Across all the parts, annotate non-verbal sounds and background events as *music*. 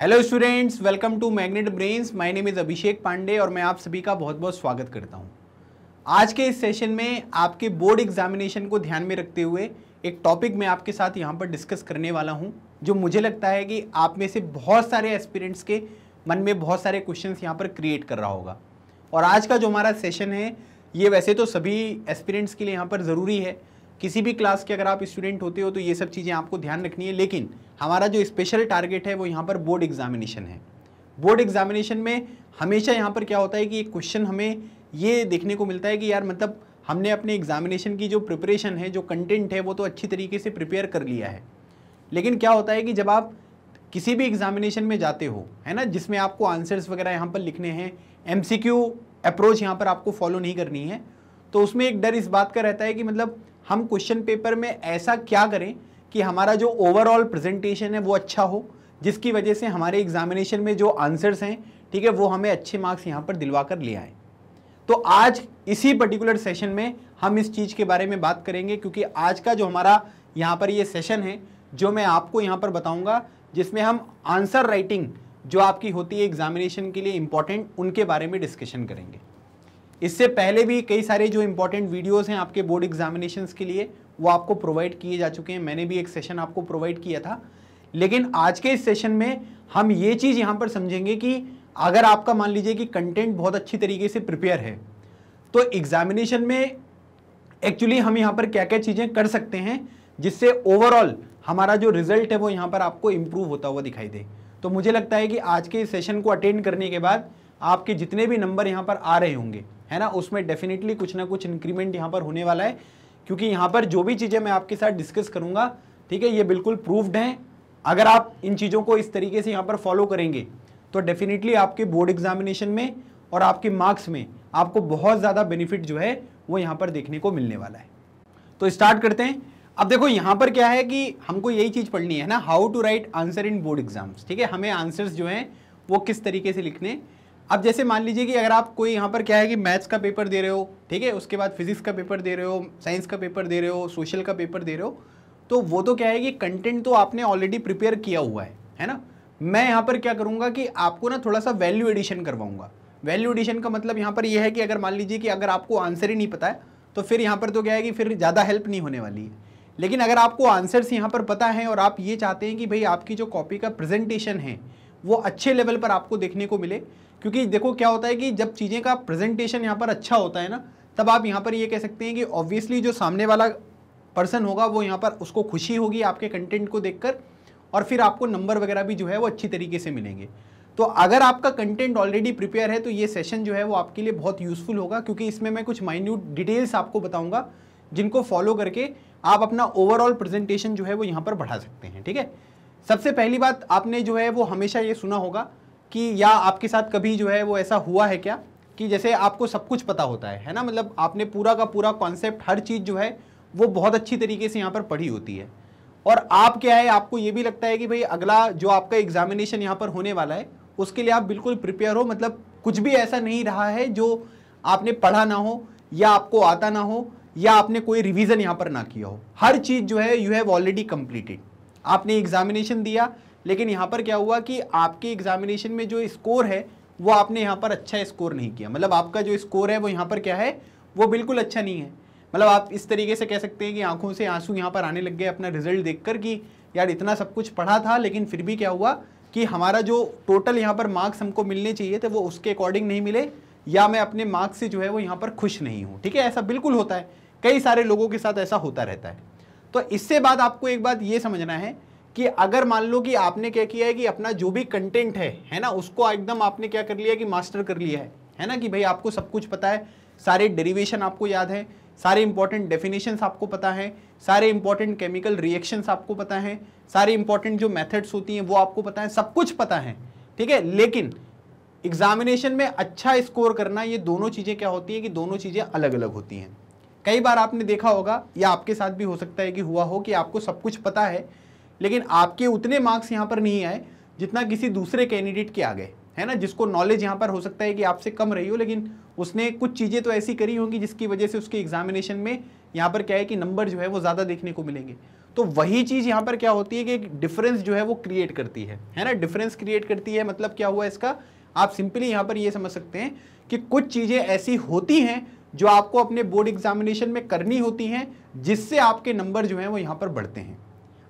hello students welcome to Magnet Brains my name is Abhishek Pandey और मैं आप सभी का बहुत बहुत स्वागत करता हूं आज के इस सेशन में आपके बोर्ड एग्जामिनेशन को ध्यान में रखते हुए एक टॉपिक मैं आपके साथ यहां पर डिस्कस करने वाला हूं जो मुझे लगता है कि आप में से बहुत सारे एस्पिरेंट्स के मन में बहुत सारे क्वेश्चन यहाँ पर क्रिएट कर रहा होगा और आज का जो हमारा सेशन है ये वैसे तो सभी एस्पिरेंट्स के लिए यहाँ पर ज़रूरी है किसी भी क्लास के अगर आप स्टूडेंट होते हो तो ये सब चीज़ें आपको ध्यान रखनी है लेकिन हमारा जो स्पेशल टारगेट है वो यहाँ पर बोर्ड एग्जामिनेशन है बोर्ड एग्जामिनेशन में हमेशा यहाँ पर क्या होता है कि एक क्वेश्चन हमें ये देखने को मिलता है कि यार मतलब हमने अपने एग्जामिनेशन की जो प्रिपरेशन है जो कंटेंट है वो तो अच्छी तरीके से प्रिपेयर कर लिया है लेकिन क्या होता है कि जब आप किसी भी एग्जामिनेशन में जाते हो है ना जिसमें आपको आंसर्स वगैरह यहाँ पर लिखने हैं एम अप्रोच यहाँ पर आपको फॉलो नहीं करनी है तो उसमें एक डर इस बात का रहता है कि मतलब हम क्वेश्चन पेपर में ऐसा क्या करें कि हमारा जो ओवरऑल प्रेजेंटेशन है वो अच्छा हो जिसकी वजह से हमारे एग्जामिनेशन में जो आंसर्स हैं ठीक है वो हमें अच्छे मार्क्स यहाँ पर दिलवा कर ले आए तो आज इसी पर्टिकुलर सेशन में हम इस चीज़ के बारे में बात करेंगे क्योंकि आज का जो हमारा यहाँ पर ये सेशन है जो मैं आपको यहाँ पर बताऊँगा जिसमें हम आंसर राइटिंग जो आपकी होती है एग्जामिनेशन के लिए इम्पॉर्टेंट उनके बारे में डिस्कशन करेंगे इससे पहले भी कई सारे जो इंपॉर्टेंट वीडियोस हैं आपके बोर्ड एग्जामिनेशन के लिए वो आपको प्रोवाइड किए जा चुके हैं मैंने भी एक सेशन आपको प्रोवाइड किया था लेकिन आज के इस सेशन में हम ये चीज़ यहाँ पर समझेंगे कि अगर आपका मान लीजिए कि कंटेंट बहुत अच्छी तरीके से प्रिपेयर है तो एग्जामिनेशन में एक्चुअली हम यहाँ पर क्या क्या चीज़ें कर सकते हैं जिससे ओवरऑल हमारा जो रिजल्ट है वो यहाँ पर आपको इम्प्रूव होता हुआ दिखाई दे तो मुझे लगता है कि आज के इस सेशन को अटेंड करने के बाद आपके जितने भी नंबर यहाँ पर आ रहे होंगे है ना उसमें डेफिनेटली कुछ ना कुछ इंक्रीमेंट यहाँ पर होने वाला है क्योंकि यहाँ पर जो भी चीज़ें मैं आपके साथ डिस्कस करूँगा ठीक है ये बिल्कुल प्रूफ्ड हैं अगर आप इन चीज़ों को इस तरीके से यहाँ पर फॉलो करेंगे तो डेफिनेटली आपके बोर्ड एग्जामिनेशन में और आपके मार्क्स में आपको बहुत ज़्यादा बेनिफिट जो है वो यहाँ पर देखने को मिलने वाला है तो स्टार्ट करते हैं अब देखो यहाँ पर क्या है कि हमको यही चीज़ पढ़नी है ना how to write answer in board exams ठीक है हमें आंसर्स जो हैं वो किस तरीके से लिखने अब जैसे मान लीजिए कि अगर आप कोई यहाँ पर क्या है कि मैथ्स का पेपर दे रहे हो ठीक है उसके बाद फिजिक्स का पेपर दे रहे हो साइंस का पेपर दे रहे हो सोशल का पेपर दे रहे हो तो वो तो क्या है कि कंटेंट तो आपने ऑलरेडी प्रिपेयर किया हुआ है है ना मैं यहाँ पर क्या करूँगा कि आपको ना थोड़ा सा वैल्यू एडिशन करवाऊँगा वैल्यू एडिशन का मतलब यहाँ पर यह है कि अगर मान लीजिए कि अगर आपको आंसर ही नहीं पता है तो फिर यहाँ पर तो क्या है कि फिर ज़्यादा हेल्प नहीं होने वाली है लेकिन अगर आपको आंसर्स यहाँ पर पता है और आप ये चाहते हैं कि भाई आपकी जो कॉपी का प्रेजेंटेशन है वो अच्छे लेवल पर आपको देखने को मिले क्योंकि देखो क्या होता है कि जब चीज़ें का प्रेजेंटेशन यहाँ पर अच्छा होता है ना तब आप यहाँ पर ये कह सकते हैं कि ऑब्वियसली जो सामने वाला पर्सन होगा वो यहाँ पर उसको खुशी होगी आपके कंटेंट को देखकर और फिर आपको नंबर वगैरह भी जो है वो अच्छी तरीके से मिलेंगे तो अगर आपका कंटेंट ऑलरेडी प्रिपेयर है तो ये सेशन जो है वो आपके लिए बहुत यूज़फुल होगा क्योंकि इसमें मैं कुछ माइन्यूट डिटेल्स आपको बताऊंगा जिनको फॉलो करके आप अपना ओवरऑल प्रेजेंटेशन जो है वो यहाँ पर बढ़ा सकते हैं ठीक है सबसे पहली बात आपने जो है वो हमेशा ये सुना होगा कि या आपके साथ कभी जो है वो ऐसा हुआ है क्या कि जैसे आपको सब कुछ पता होता है है ना मतलब आपने पूरा का पूरा कॉन्सेप्ट हर चीज़ जो है वो बहुत अच्छी तरीके से यहाँ पर पढ़ी होती है और आप क्या है आपको ये भी लगता है कि भाई अगला जो आपका एग्जामिनेशन यहाँ पर होने वाला है उसके लिए आप बिल्कुल प्रिपेयर हो मतलब कुछ भी ऐसा नहीं रहा है जो आपने पढ़ा ना हो या आपको आता ना हो या आपने कोई रिविज़न यहाँ पर ना किया हो हर चीज़ जो है यू हैव ऑलरेडी कंप्लीटेड आपने एग्जामिनेशन दिया लेकिन यहाँ पर क्या हुआ कि आपके एग्जामिनेशन में जो स्कोर है वो आपने यहाँ पर अच्छा स्कोर नहीं किया मतलब आपका जो स्कोर है वो यहाँ पर क्या है वो बिल्कुल अच्छा नहीं है मतलब आप इस तरीके से कह सकते हैं कि आंखों से आंसू यहाँ पर आने लग गए अपना रिजल्ट देखकर कि यार इतना सब कुछ पढ़ा था लेकिन फिर भी क्या हुआ कि हमारा जो टोटल यहाँ पर मार्क्स हमको मिलने चाहिए थे वो उसके अकॉर्डिंग नहीं मिले या मैं अपने मार्क्स से जो है वो यहाँ पर खुश नहीं हूँ ठीक है ऐसा बिल्कुल होता है कई सारे लोगों के साथ ऐसा होता रहता है तो इससे बाद आपको एक बात ये समझना है कि अगर मान लो कि आपने क्या किया है कि अपना जो भी कंटेंट है है ना उसको एकदम आपने क्या कर लिया कि मास्टर कर लिया है है ना कि भाई आपको सब कुछ पता है सारे डेरिवेशन आपको याद है सारे इंपॉर्टेंट डेफिनेशंस आपको पता है सारे इंपॉर्टेंट केमिकल रिएक्शंस आपको पता है सारे इंपॉर्टेंट जो मेथड्स होती हैं वो आपको पता है सब कुछ पता है ठीक है लेकिन एग्जामिनेशन में अच्छा स्कोर करना ये दोनों चीज़ें क्या होती हैं कि दोनों चीज़ें अलग अलग होती हैं कई बार आपने देखा होगा या आपके साथ भी हो सकता है कि हुआ हो कि आपको सब कुछ पता है लेकिन आपके उतने मार्क्स यहाँ पर नहीं आए जितना किसी दूसरे कैंडिडेट के आ गए है ना जिसको नॉलेज यहाँ पर हो सकता है कि आपसे कम रही हो लेकिन उसने कुछ चीज़ें तो ऐसी करी होंगी जिसकी वजह से उसके एग्जामिनेशन में यहाँ पर क्या है कि नंबर जो है वो ज़्यादा देखने को मिलेंगे तो वही चीज़ यहाँ पर क्या होती है कि डिफरेंस जो है वो क्रिएट करती है है ना डिफरेंस क्रिएट करती है मतलब क्या हुआ इसका आप सिंपली यहाँ पर ये समझ सकते हैं कि कुछ चीज़ें ऐसी होती हैं जो आपको अपने बोर्ड एग्जामिनेशन में करनी होती हैं जिससे आपके नंबर जो हैं वो यहाँ पर बढ़ते हैं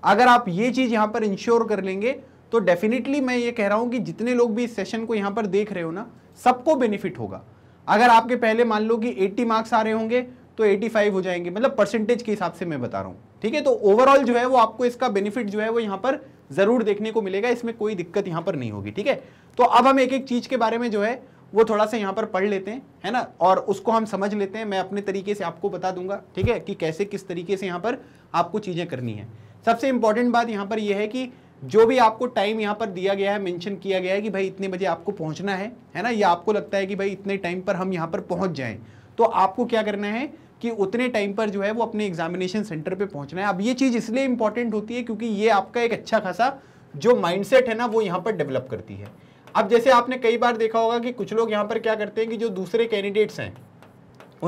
अगर आप ये चीज़ यहाँ पर इंश्योर कर लेंगे तो डेफिनेटली मैं ये कह रहा हूँ कि जितने लोग भी इस सेशन को यहाँ पर देख रहे हो ना सबको बेनिफिट होगा अगर आपके पहले मान लो कि 80 मार्क्स आ रहे होंगे तो 85 हो जाएंगे मतलब परसेंटेज के हिसाब से मैं बता रहा हूँ ठीक है तो ओवरऑल जो है वो आपको इसका बेनिफिट जो है वो यहाँ पर ज़रूर देखने को मिलेगा इसमें कोई दिक्कत यहाँ पर नहीं होगी ठीक है तो अब हम एक एक चीज़ के बारे में जो है वो थोड़ा सा यहाँ पर पढ़ लेते हैं है ना और उसको हम समझ लेते हैं मैं अपने तरीके से आपको बता दूंगा ठीक है कि कैसे किस तरीके से यहाँ पर आपको चीज़ें करनी है सबसे इंपॉर्टेंट बात यहाँ पर यह है कि जो भी आपको टाइम यहाँ पर दिया गया है मेंशन किया गया है कि भाई इतने बजे आपको पहुंचना है है ना या आपको लगता है कि भाई इतने टाइम पर हम यहाँ पर पहुंच जाए तो आपको क्या करना है कि उतने टाइम पर जो है वो अपने एग्जामिनेशन सेंटर पे पहुंचना है अब ये चीज़ इसलिए इंपॉर्टेंट होती है क्योंकि ये आपका एक अच्छा खासा जो माइंड है ना वो यहाँ पर डेवलप करती है अब जैसे आपने कई बार देखा होगा कि कुछ लोग यहाँ पर क्या करते हैं कि जो दूसरे कैंडिडेट्स हैं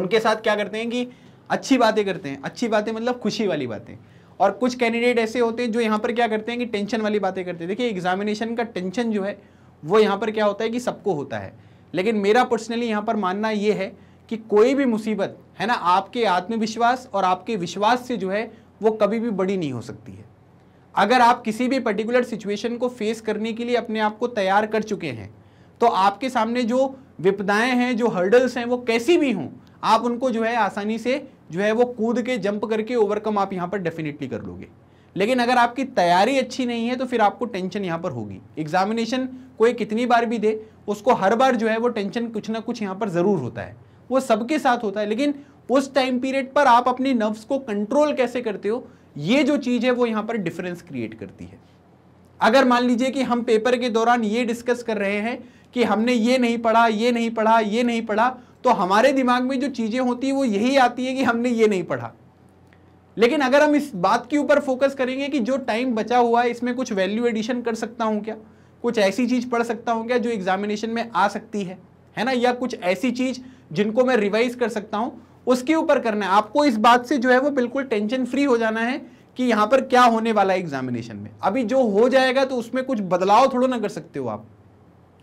उनके साथ क्या करते हैं कि अच्छी बातें करते हैं अच्छी बातें मतलब खुशी वाली बातें और कुछ कैंडिडेट ऐसे होते हैं जो यहाँ पर क्या करते हैं कि टेंशन वाली बातें करते हैं देखिए एग्जामिनेशन का टेंशन जो है वो यहाँ पर क्या होता है कि सबको होता है लेकिन मेरा पर्सनली यहाँ पर मानना ये है कि कोई भी मुसीबत है ना आपके आत्मविश्वास और आपके विश्वास से जो है वो कभी भी बड़ी नहीं हो सकती है अगर आप किसी भी पर्टिकुलर सिचुएशन को फेस करने के लिए अपने आप को तैयार कर चुके हैं तो आपके सामने जो विपदाएं हैं जो हर्डल्स हैं वो कैसी भी हों आप उनको जो है आसानी से जो है वो कूद के जंप करके ओवरकम आप यहाँ पर डेफिनेटली कर लोगे लेकिन अगर आपकी तैयारी अच्छी नहीं है तो फिर आपको टेंशन यहाँ पर होगी एग्जामिनेशन कोई कितनी बार भी दे उसको हर बार जो है वो टेंशन कुछ ना कुछ यहाँ पर ज़रूर होता है वो सबके साथ होता है लेकिन उस टाइम पीरियड पर आप अपने नर्व्स को कंट्रोल कैसे करते हो ये जो चीज़ है वो यहाँ पर डिफरेंस क्रिएट करती है अगर मान लीजिए कि हम पेपर के दौरान ये डिस्कस कर रहे हैं कि हमने ये नहीं पढ़ा ये नहीं पढ़ा ये नहीं पढ़ा तो हमारे दिमाग में जो चीज़ें होती है वो यही आती है कि हमने ये नहीं पढ़ा लेकिन अगर हम इस बात के ऊपर फोकस करेंगे कि जो टाइम बचा हुआ है इसमें कुछ वैल्यू एडिशन कर सकता हूँ क्या कुछ ऐसी चीज़ पढ़ सकता हूँ क्या जो एग्जामिनेशन में आ सकती है है ना या कुछ ऐसी चीज़ जिनको मैं रिवाइज कर सकता हूँ उसके ऊपर करना है आपको इस बात से जो है वो बिल्कुल टेंशन फ्री हो जाना है कि यहाँ पर क्या होने वाला है एग्जामिनेशन में अभी जो हो जाएगा तो उसमें कुछ बदलाव थोड़ा ना कर सकते हो आप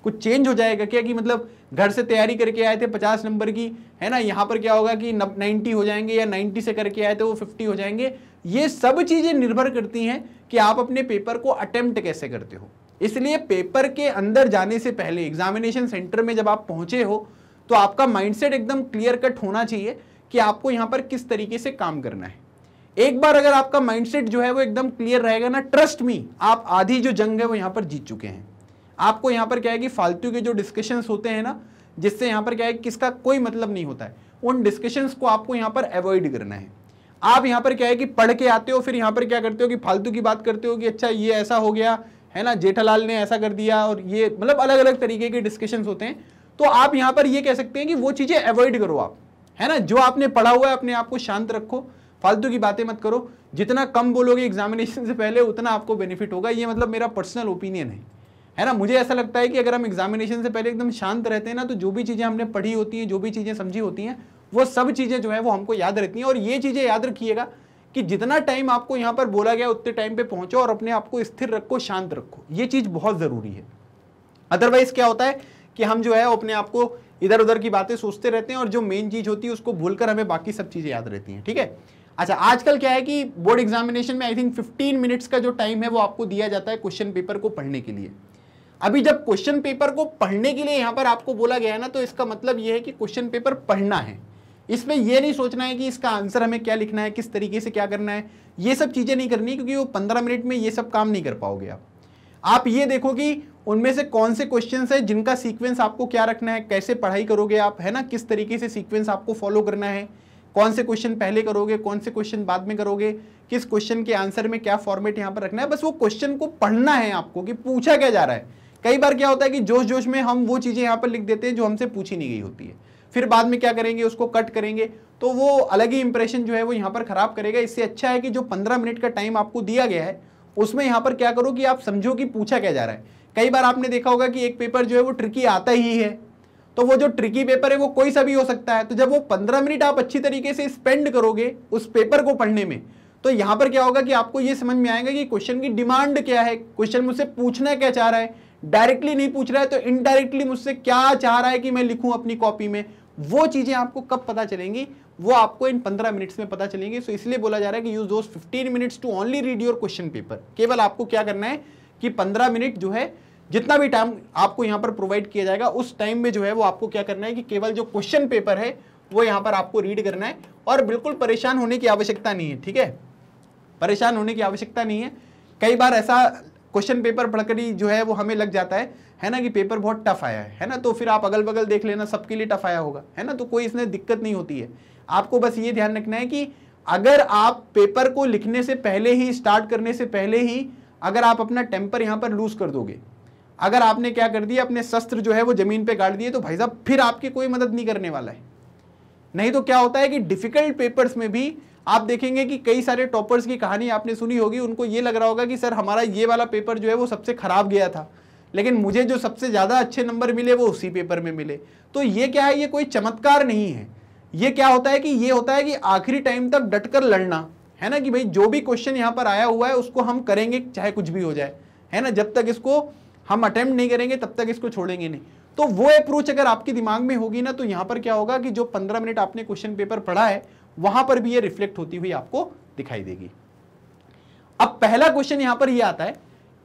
कुछ चेंज हो जाएगा क्या कि मतलब घर से तैयारी करके आए थे पचास नंबर की है ना यहाँ पर क्या होगा कि नाइन्टी हो जाएंगे या नाइन्टी से करके आए थे वो फिफ्टी हो जाएंगे ये सब चीज़ें निर्भर करती हैं कि आप अपने पेपर को अटैम्प्ट कैसे करते हो इसलिए पेपर के अंदर जाने से पहले एग्जामिनेशन सेंटर में जब आप पहुंचे हो तो आपका माइंडसेट एकदम क्लियर कट होना चाहिए कि आपको यहाँ पर किस तरीके से काम करना है एक बार अगर आपका माइंडसेट जो है वो एकदम क्लियर रहेगा ना ट्रस्ट मी आप आधी जो जंग है वो यहाँ पर जीत चुके हैं आपको यहाँ पर क्या है कि फालतू के जो डिस्कशंस होते हैं ना जिससे यहाँ पर क्या है किसका कोई मतलब नहीं होता है उन डिस्कशंस को आपको यहाँ पर अवॉइड करना है आप यहाँ पर क्या है कि पढ़ के आते हो फिर यहाँ पर क्या करते हो कि फालतू की बात करते हो कि अच्छा ये ऐसा हो गया है ना जेठालाल ने ऐसा कर दिया और ये मतलब अलग अलग तरीके के डिस्कशन होते हैं तो आप यहाँ पर ये कह सकते हैं कि वो चीज़ें अवॉइड करो आप है ना जो आपने पढ़ा हुआ है अपने आप को शांत रखो फालतू की बातें मत करो जितना कम बोलोगे एग्जामिनेशन से पहले उतना आपको बेनिफिट होगा ये मतलब मेरा पर्सनल ओपिनियन है है ना मुझे ऐसा लगता है कि अगर हम एग्जामिनेशन से पहले एकदम शांत रहते हैं ना तो जो भी चीज़ें हमने पढ़ी होती हैं जो भी चीज़ें समझी होती हैं वो सब चीज़ें जो है वो हमको याद रहती हैं और ये चीज़ें याद रखिएगा कि जितना टाइम आपको यहाँ पर बोला गया उतने टाइम पे पहुंचो और अपने आप को स्थिर रखो शांत रखो ये चीज़ बहुत ज़रूरी है अदरवाइज क्या होता है कि हम जो है अपने आप को इधर उधर की बातें सोचते रहते हैं और जो मेन चीज़ होती है उसको भूलकर हमें बाकी सब चीज़ें याद रहती हैं ठीक है अच्छा आजकल क्या है कि बोर्ड एग्जामिनेशन में आई थिंक 15 मिनट्स का जो टाइम है वो आपको दिया जाता है क्वेश्चन पेपर को पढ़ने के लिए अभी जब क्वेश्चन पेपर को पढ़ने के लिए यहाँ पर आपको बोला गया है ना तो इसका मतलब यह है कि क्वेश्चन पेपर पढ़ना है इसमें यह नहीं सोचना है कि इसका आंसर हमें क्या लिखना है किस तरीके से क्या करना है ये सब चीज़ें नहीं करनी क्योंकि वो पंद्रह मिनट में ये सब काम नहीं कर पाओगे आप ये देखो कि उनमें से कौन से क्वेश्चन है जिनका सीक्वेंस आपको क्या रखना है कैसे पढ़ाई करोगे आप है ना किस तरीके से सीक्वेंस आपको फॉलो करना है कौन से क्वेश्चन पहले करोगे कौन से क्वेश्चन बाद में करोगे किस क्वेश्चन के आंसर में क्या फॉर्मेट यहाँ पर रखना है बस वो क्वेश्चन को पढ़ना है आपको कि पूछा क्या जा रहा है कई बार क्या होता है कि जोश जोश में हम वो चीज़ें यहाँ पर लिख देते हैं जो हमसे पूछी नहीं गई होती है फिर बाद में क्या करेंगे उसको कट करेंगे तो वो अलग ही इंप्रेशन जो है वो यहाँ पर ख़राब करेगा इससे अच्छा है कि जो पंद्रह मिनट का टाइम आपको दिया गया है उसमें यहाँ पर क्या करो कि आप समझो कि पूछा क्या जा रहा है कई बार आपने देखा होगा कि एक पेपर जो है वो ट्रिकी आता ही है तो वो जो ट्रिकी पेपर है वो कोई सा भी हो सकता है तो जब वो पंद्रह मिनट आप अच्छी तरीके से स्पेंड करोगे उस पेपर को पढ़ने में तो यहाँ पर क्या होगा कि आपको ये समझ में आएगा कि क्वेश्चन की डिमांड क्या है क्वेश्चन मुझसे पूछना क्या चाह रहा है डायरेक्टली नहीं पूछ रहा है तो इनडायरेक्टली मुझसे क्या चाह रहा है कि मैं लिखूं अपनी कॉपी में वो चीज़ें आपको कब पता चलेंगी वो आपको इन पंद्रह मिनट्स में पता चलेंगे सो इसलिए बोला जा रहा है कि use the fifteen minutes to only read your question paper केवल आपको क्या करना है कि पंद्रह मिनट जो है जितना भी टाइम आपको यहाँ पर प्रोवाइड किया जाएगा उस टाइम में जो है वो आपको क्या करना है कि केवल जो क्वेश्चन पेपर है वो यहाँ पर आपको रीड करना है और बिल्कुल परेशान होने की आवश्यकता नहीं है ठीक है परेशान होने की आवश्यकता नहीं है कई बार ऐसा क्वेश्चन पेपर पढ़कर ही जो है वो हमें लग जाता है है ना कि पेपर बहुत टफ आया है है ना तो फिर आप अगल बगल देख लेना सबके लिए टफ आया होगा है ना तो कोई इसमें दिक्कत नहीं होती है आपको बस ये ध्यान रखना है कि अगर आप पेपर को लिखने से पहले ही स्टार्ट करने से पहले ही अगर आप अपना टेम्पर यहाँ पर लूज कर दोगे अगर आपने क्या कर दिया अपने शस्त्र जो है वो जमीन पर गाड़ दिए तो भाई साहब फिर आपकी कोई मदद नहीं करने वाला है नहीं तो क्या होता है कि डिफिकल्ट पेपर्स में भी आप देखेंगे कि कई सारे टॉपर्स की कहानी आपने सुनी होगी उनको ये लग रहा होगा कि सर हमारा ये वाला पेपर जो है वो सबसे ख़राब गया था लेकिन मुझे जो सबसे ज़्यादा अच्छे नंबर मिले वो उसी पेपर में मिले तो ये क्या है ये कोई चमत्कार नहीं है ये क्या होता है कि ये होता है कि आखिरी टाइम तक डट कर लड़ना है ना कि भाई जो भी क्वेश्चन यहाँ पर आया हुआ है उसको हम करेंगे चाहे कुछ भी हो जाए है ना जब तक इसको हम अटेम्प्ट नहीं करेंगे तब तक इसको छोड़ेंगे नहीं तो वो अप्रोच अगर आपके दिमाग में होगी ना तो यहाँ पर क्या होगा कि जो पंद्रह मिनट आपने क्वेश्चन पेपर पढ़ा है वहां पर भी ये रिफ्लेक्ट होती हुई आपको दिखाई देगी अब पहला क्वेश्चन यहां पर ये आता है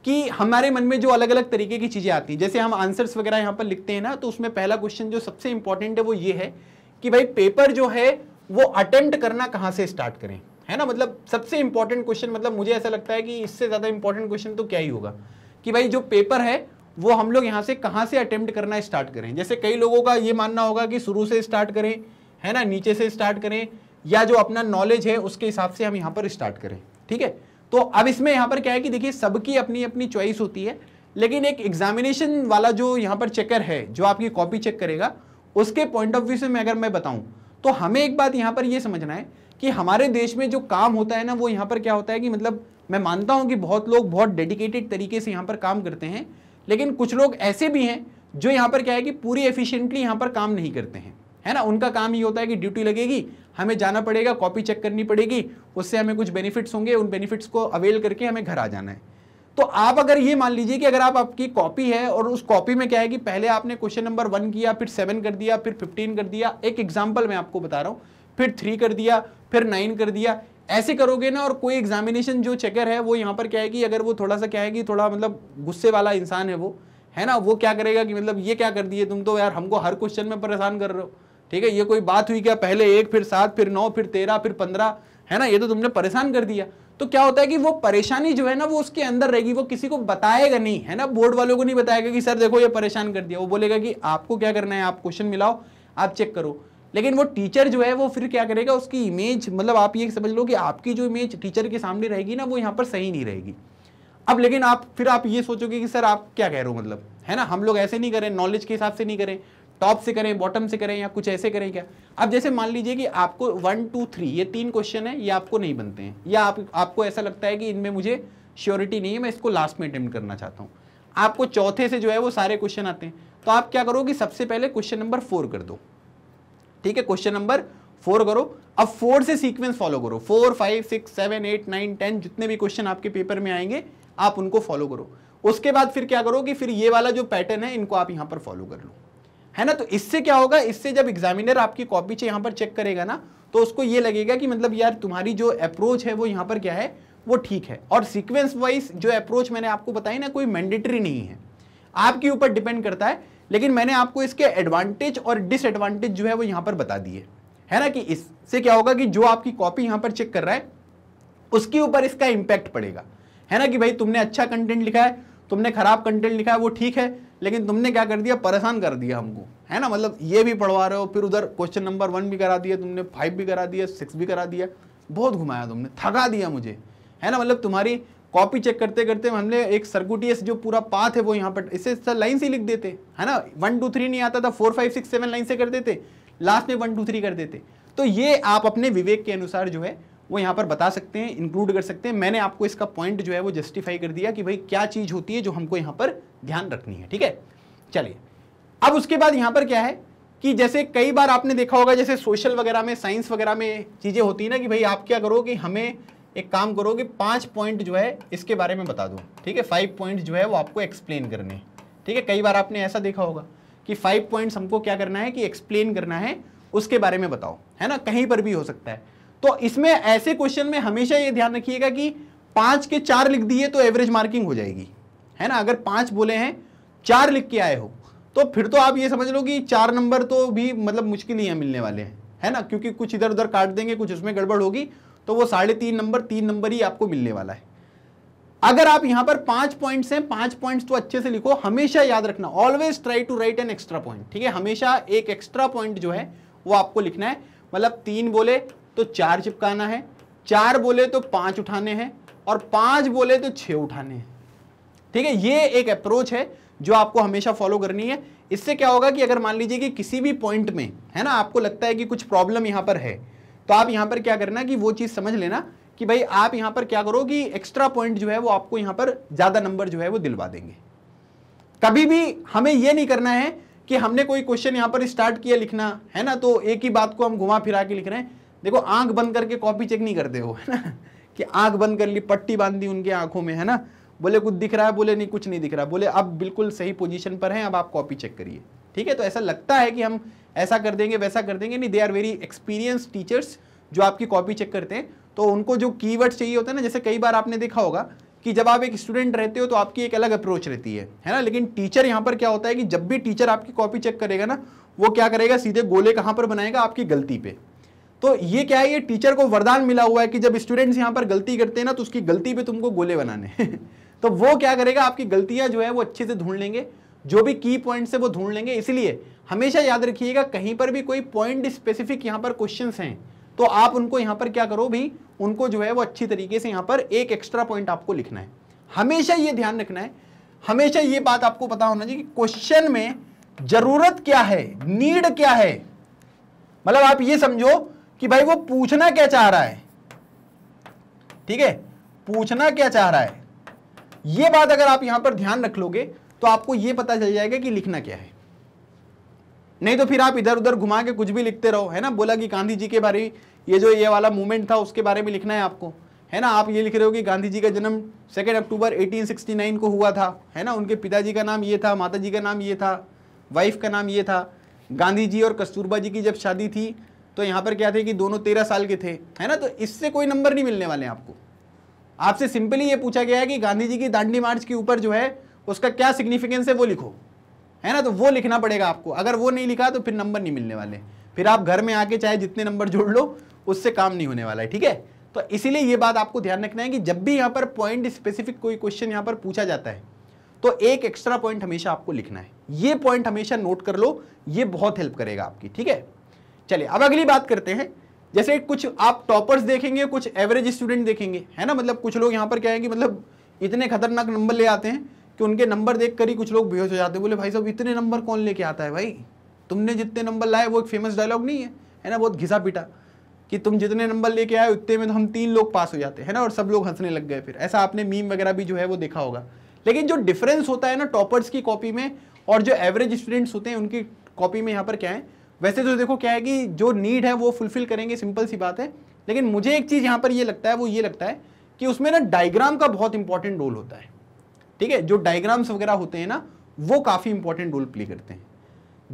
कि हमारे मन में जो अलग अलग तरीके की चीज़ें आती हैं जैसे हम आंसर्स वगैरह यहां पर लिखते हैं ना तो उसमें पहला क्वेश्चन जो सबसे इंपॉर्टेंट है वो ये है कि भाई पेपर जो है वो अटेम्प्ट करना कहां से स्टार्ट करें है ना मतलब सबसे इंपॉर्टेंट क्वेश्चन मतलब मुझे ऐसा लगता है कि इससे ज़्यादा इंपॉर्टेंट क्वेश्चन तो क्या ही होगा कि भाई जो पेपर है वो हम लोग यहाँ से कहाँ से अटेम्प्ट करना स्टार्ट करें जैसे कई लोगों का ये मानना होगा कि शुरू से स्टार्ट करें है ना नीचे से स्टार्ट करें या जो अपना नॉलेज है उसके हिसाब से हम यहाँ पर स्टार्ट करें ठीक है तो अब इसमें यहाँ पर क्या है कि देखिए सबकी अपनी अपनी चॉइस होती है लेकिन एक एग्जामिनेशन वाला जो यहाँ पर चेकर है जो आपकी कॉपी चेक करेगा उसके पॉइंट ऑफ व्यू से मैं अगर मैं बताऊँ तो हमें एक बात यहाँ पर ये यह समझना है कि हमारे देश में जो काम होता है ना वो यहाँ पर क्या होता है कि मतलब मैं मानता हूँ कि बहुत लोग बहुत डेडिकेटेड तरीके से यहाँ पर काम करते हैं लेकिन कुछ लोग ऐसे भी हैं जो यहाँ पर क्या है कि पूरी एफिशियंटली यहाँ पर काम नहीं करते हैं है ना उनका काम ये होता है कि ड्यूटी लगेगी हमें जाना पड़ेगा कॉपी चेक करनी पड़ेगी उससे हमें कुछ बेनिफिट्स होंगे उन बेनिफिट्स को अवेल करके हमें घर आ जाना है तो आप अगर ये मान लीजिए कि अगर आप आपकी कॉपी है और उस कॉपी में क्या है कि पहले आपने क्वेश्चन नंबर वन किया फिर सेवन कर दिया फिर फिफ्टीन कर दिया एक एग्जाम्पल मैं आपको बता रहा हूँ फिर थ्री कर दिया फिर नाइन कर दिया ऐसे करोगे ना और कोई एग्जामिनेशन जो चेकर है वो यहाँ पर क्या है कि अगर वो थोड़ा सा क्या है कि थोड़ा मतलब गुस्से वाला इंसान है वो है ना वो क्या करेगा कि मतलब ये क्या कर दिए तुम तो यार हमको हर क्वेश्चन में परेशान कर रहे हो ठीक है ये कोई बात हुई क्या पहले एक फिर सात फिर नौ फिर तेरह फिर पंद्रह है ना ये तो तुमने परेशान कर दिया तो क्या होता है कि वो परेशानी जो है ना वो उसके अंदर रहेगी वो किसी को बताएगा नहीं है ना बोर्ड वालों को नहीं बताएगा कि सर देखो ये परेशान कर दिया वो बोलेगा कि आपको क्या करना है आप क्वेश्चन मिलाओ आप चेक करो लेकिन वो टीचर जो है वो फिर क्या करेगा उसकी इमेज मतलब आप ये समझ लो कि आपकी जो इमेज टीचर के सामने रहेगी ना वो यहाँ पर सही नहीं रहेगी अब लेकिन आप फिर आप ये सोचोगे कि सर आप क्या कह रहे हो मतलब है ना हम लोग ऐसे नहीं करें नॉलेज के हिसाब से नहीं करें टॉप से करें बॉटम से करें या कुछ ऐसे करें क्या अब जैसे मान लीजिए कि आपको वन टू थ्री ये तीन क्वेश्चन है ये आपको नहीं बनते हैं या आप, आपको ऐसा लगता है कि इनमें मुझे श्योरिटी नहीं है मैं इसको लास्ट में अटेम्प्ट करना चाहता हूँ आपको चौथे से जो है वो सारे क्वेश्चन आते हैं तो आप क्या करो कि सबसे पहले क्वेश्चन नंबर फोर कर दो ठीक है क्वेश्चन नंबर फोर करो अब फोर से सीक्वेंस फॉलो करो four five six seven eight nine ten जितने भी क्वेश्चन आपके पेपर में आएंगे आप उनको फॉलो करो उसके बाद फिर क्या करो कि फिर ये वाला जो पैटर्न है इनको आप यहां पर फॉलो कर लो है ना तो इससे क्या होगा इससे जब एग्जामिनर आपकी कॉपी यहाँ पर चेक करेगा ना तो उसको ये लगेगा कि मतलब यार तुम्हारी जो अप्रोच है वो यहाँ पर क्या है वो ठीक है और सीक्वेंस वाइज जो अप्रोच मैंने आपको बताई ना कोई मैंडेटरी नहीं है आपके ऊपर डिपेंड करता है लेकिन मैंने आपको इसके एडवांटेज और डिसएडवांटेज जो है वो यहाँ पर बता दिए है ना कि इससे क्या होगा कि जो आपकी कॉपी यहाँ पर चेक कर रहा है उसके ऊपर इसका इम्पैक्ट पड़ेगा है ना कि भाई तुमने अच्छा कंटेंट लिखा है तुमने खराब कंटेंट लिखा है वो ठीक है लेकिन तुमने क्या कर दिया परेशान कर दिया हमको है ना मतलब ये भी पढ़वा रहे हो फिर उधर क्वेश्चन नंबर वन भी करा दिया तुमने फाइव भी करा दिया सिक्स भी करा दिया बहुत घुमाया तुमने थका दिया मुझे है ना मतलब तुम्हारी कॉपी चेक करते करते हमने एक सर्कुटियस जो पूरा पाथ है वो यहाँ पर इसे लाइन से लिख देते है ना वन टू थ्री नहीं आता था four five six seven line से कर देते लास्ट में वन टू थ्री कर देते तो ये आप अपने विवेक के अनुसार जो है वो यहाँ पर बता सकते हैं इंक्लूड कर सकते हैं मैंने आपको इसका पॉइंट जो है वो जस्टिफाई कर दिया कि भाई क्या चीज़ होती है जो हमको यहाँ पर ध्यान रखनी है ठीक है चलिए अब उसके बाद यहाँ पर क्या है कि जैसे कई बार आपने देखा होगा जैसे सोशल वगैरह में साइंस वगैरह में चीज़ें होती है ना कि भाई आप क्या करो कि हमें एक काम करो कि पाँच पॉइंट जो है इसके बारे में बता दो ठीक है फाइव पॉइंट जो है वो आपको एक्सप्लेन करने ठीक है कई बार आपने ऐसा देखा होगा कि फाइव पॉइंट्स हमको क्या करना है कि एक्सप्लेन करना है उसके बारे में बताओ है ना कहीं पर भी हो सकता है तो इसमें ऐसे क्वेश्चन में हमेशा ये ध्यान रखिएगा कि पांच के चार लिख दिए तो एवरेज मार्किंग हो जाएगी है ना अगर पांच बोले हैं चार लिख के आए हो तो फिर तो आप ये समझ लो कि चार नंबर तो भी मतलब मुश्किल ही है मिलने वाले हैं है ना क्योंकि कुछ इधर उधर काट देंगे कुछ उसमें गड़बड़ होगी तो वो साढ़े तीन नंबर तीन नंबर ही आपको मिलने वाला है अगर आप यहां पर पांच पॉइंट्स हैं पांच पॉइंट्स तो अच्छे से लिखो हमेशा याद रखना always try to write an extra point ठीक है हमेशा एक एक्स्ट्रा पॉइंट जो है वो आपको लिखना है मतलब तीन बोले तो चार चिपकाना है चार बोले तो पांच उठाने हैं और पांच बोले तो छः उठाने हैं ठीक है ये एक अप्रोच है जो आपको हमेशा फॉलो करनी है इससे क्या होगा कि अगर मान लीजिए कि किसी भी पॉइंट में है ना आपको लगता है कि कुछ प्रॉब्लम यहां पर है तो आप यहां पर क्या करना कि वो चीज़ समझ लेना कि भाई आप यहां पर क्या करो कि एक्स्ट्रा पॉइंट जो है वो आपको यहां पर ज़्यादा नंबर जो है वो दिलवा देंगे कभी भी हमें यह नहीं करना है कि हमने कोई क्वेश्चन यहां पर स्टार्ट किया लिखना है ना तो एक ही बात को हम घुमा फिरा के लिख रहे हैं देखो आंख बंद करके कॉपी चेक नहीं करते हो है ना कि आंख बंद कर ली पट्टी बांध दी उनके आंखों में है ना बोले कुछ दिख रहा है बोले नहीं कुछ नहीं दिख रहा बोले अब बिल्कुल सही पोजिशन पर हैं अब आप कॉपी चेक करिए ठीक है तो ऐसा लगता है कि हम ऐसा कर देंगे वैसा कर देंगे नहीं they are very experience teachers जो आपकी कॉपी चेक करते हैं तो उनको जो की चाहिए होता है ना जैसे कई बार आपने देखा होगा कि जब आप एक स्टूडेंट रहते हो तो आपकी एक अलग अप्रोच रहती है है ना लेकिन टीचर यहाँ पर क्या होता है कि जब भी टीचर आपकी कॉपी चेक करेगा ना वो क्या करेगा सीधे गोले कहाँ पर बनाएगा आपकी गलती पे तो ये क्या है ये टीचर को वरदान मिला हुआ है कि जब स्टूडेंट्स यहाँ पर गलती करते हैं ना तो उसकी गलती पे तुमको गोले बनाने *laughs* तो वो क्या करेगा आपकी गलतियां जो है वो अच्छे से ढूंढ लेंगे जो भी की पॉइंट है वो ढूंढ लेंगे इसलिए हमेशा याद रखिएगा कहीं पर भी कोई पॉइंट स्पेसिफिक यहाँ पर क्वेश्चन हैं तो आप उनको यहाँ पर क्या करो भी उनको जो है वो अच्छी तरीके से यहाँ पर एक एक्स्ट्रा पॉइंट आपको लिखना है हमेशा ये ध्यान रखना है हमेशा ये बात आपको पता होना चाहिए कि क्वेश्चन में जरूरत क्या है नीड क्या है मतलब आप ये समझो कि भाई वो पूछना क्या चाह रहा है ठीक है पूछना क्या चाह रहा है ये बात अगर आप यहां पर ध्यान रख लोगे तो आपको ये पता चल जाएगा कि लिखना क्या है नहीं तो फिर आप इधर उधर घुमा के कुछ भी लिखते रहो है ना बोला कि गांधी जी के बारे ये जो ये वाला मूवमेंट था उसके बारे में लिखना है आपको है ना आप ये लिख रहे हो कि गांधी जी का जन्म सेकेंड अक्टूबर 1869 को हुआ था है ना उनके पिताजी का नाम ये था माता जी का नाम ये था वाइफ का नाम ये था गांधी जी और कस्तूरबा जी की जब शादी थी तो यहाँ पर क्या थे कि दोनों तेरह साल के थे है ना तो इससे कोई नंबर नहीं मिलने वाले आपको आपसे सिंपली ये पूछा गया है कि गांधी जी की दांडी मार्च के ऊपर जो है उसका क्या सिग्निफिकेंस है वो लिखो है ना तो वो लिखना पड़ेगा आपको अगर वो नहीं लिखा तो फिर नंबर नहीं मिलने वाले फिर आप घर में आके चाहे जितने नंबर जोड़ लो उससे काम नहीं होने वाला है ठीक है तो इसीलिए ये बात आपको ध्यान रखना है कि जब भी यहाँ पर पॉइंट स्पेसिफिक कोई क्वेश्चन यहाँ पर पूछा जाता है तो एक एक्स्ट्रा पॉइंट हमेशा आपको लिखना है ये पॉइंट हमेशा नोट कर लो ये बहुत हेल्प करेगा आपकी ठीक है चलिए अब अगली बात करते हैं जैसे कुछ आप टॉपर्स देखेंगे कुछ एवरेज स्टूडेंट देखेंगे है ना मतलब कुछ लोग यहाँ पर क्या है कि मतलब इतने खतरनाक नंबर ले आते हैं कि उनके नंबर देख कर ही कुछ लोग बेहोश हो जाते हैं बोले भाई साहब इतने नंबर कौन लेके आता है भाई तुमने जितने नंबर लाए वो एक फेमस डायलॉग नहीं है है ना बहुत घिसा पिटा कि तुम जितने नंबर लेके आए उतने में तो हम तीन लोग पास हो जाते हैं ना और सब लोग हंसने लग गए फिर ऐसा आपने मीम वगैरह भी जो है वो देखा होगा लेकिन जो डिफरेंस होता है ना टॉपर्स की कॉपी में और जो एवरेज स्टूडेंट्स होते हैं उनकी कॉपी में यहाँ पर क्या है वैसे तो देखो क्या है कि जो नीड है वो फुलफिल करेंगे सिंपल सी बात है लेकिन मुझे एक चीज़ यहां पर ये लगता है वो ये लगता है कि उसमें ना डायग्राम का बहुत इंपॉर्टेंट रोल होता है ठीक है जो डायग्राम्स वगैरह होते हैं ना वो काफ़ी इंपॉर्टेंट रोल प्ले करते हैं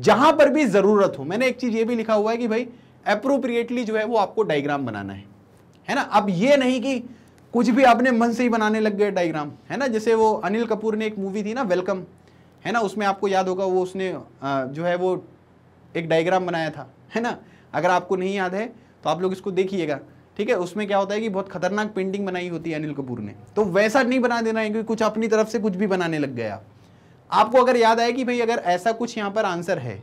जहां पर भी ज़रूरत हो मैंने एक चीज़ ये भी लिखा हुआ है कि भाई अप्रोप्रिएटली जो है वो आपको डायग्राम बनाना है है ना अब ये नहीं कि कुछ भी आपने मन से ही बनाने लग गए डायग्राम है ना जैसे वो अनिल कपूर ने एक मूवी थी ना वेलकम है ना उसमें आपको याद होगा वो उसने जो है वो एक डायग्राम बनाया था है ना अगर आपको नहीं याद है तो आप लोग इसको देखिएगा ठीक है उसमें क्या होता है कि बहुत खतरनाक पेंटिंग बनाई होती है अनिल कपूर ने तो वैसा नहीं बना देना है क्योंकि कुछ अपनी तरफ से कुछ भी बनाने लग गया आपको अगर याद आए कि भाई अगर ऐसा कुछ यहाँ पर आंसर है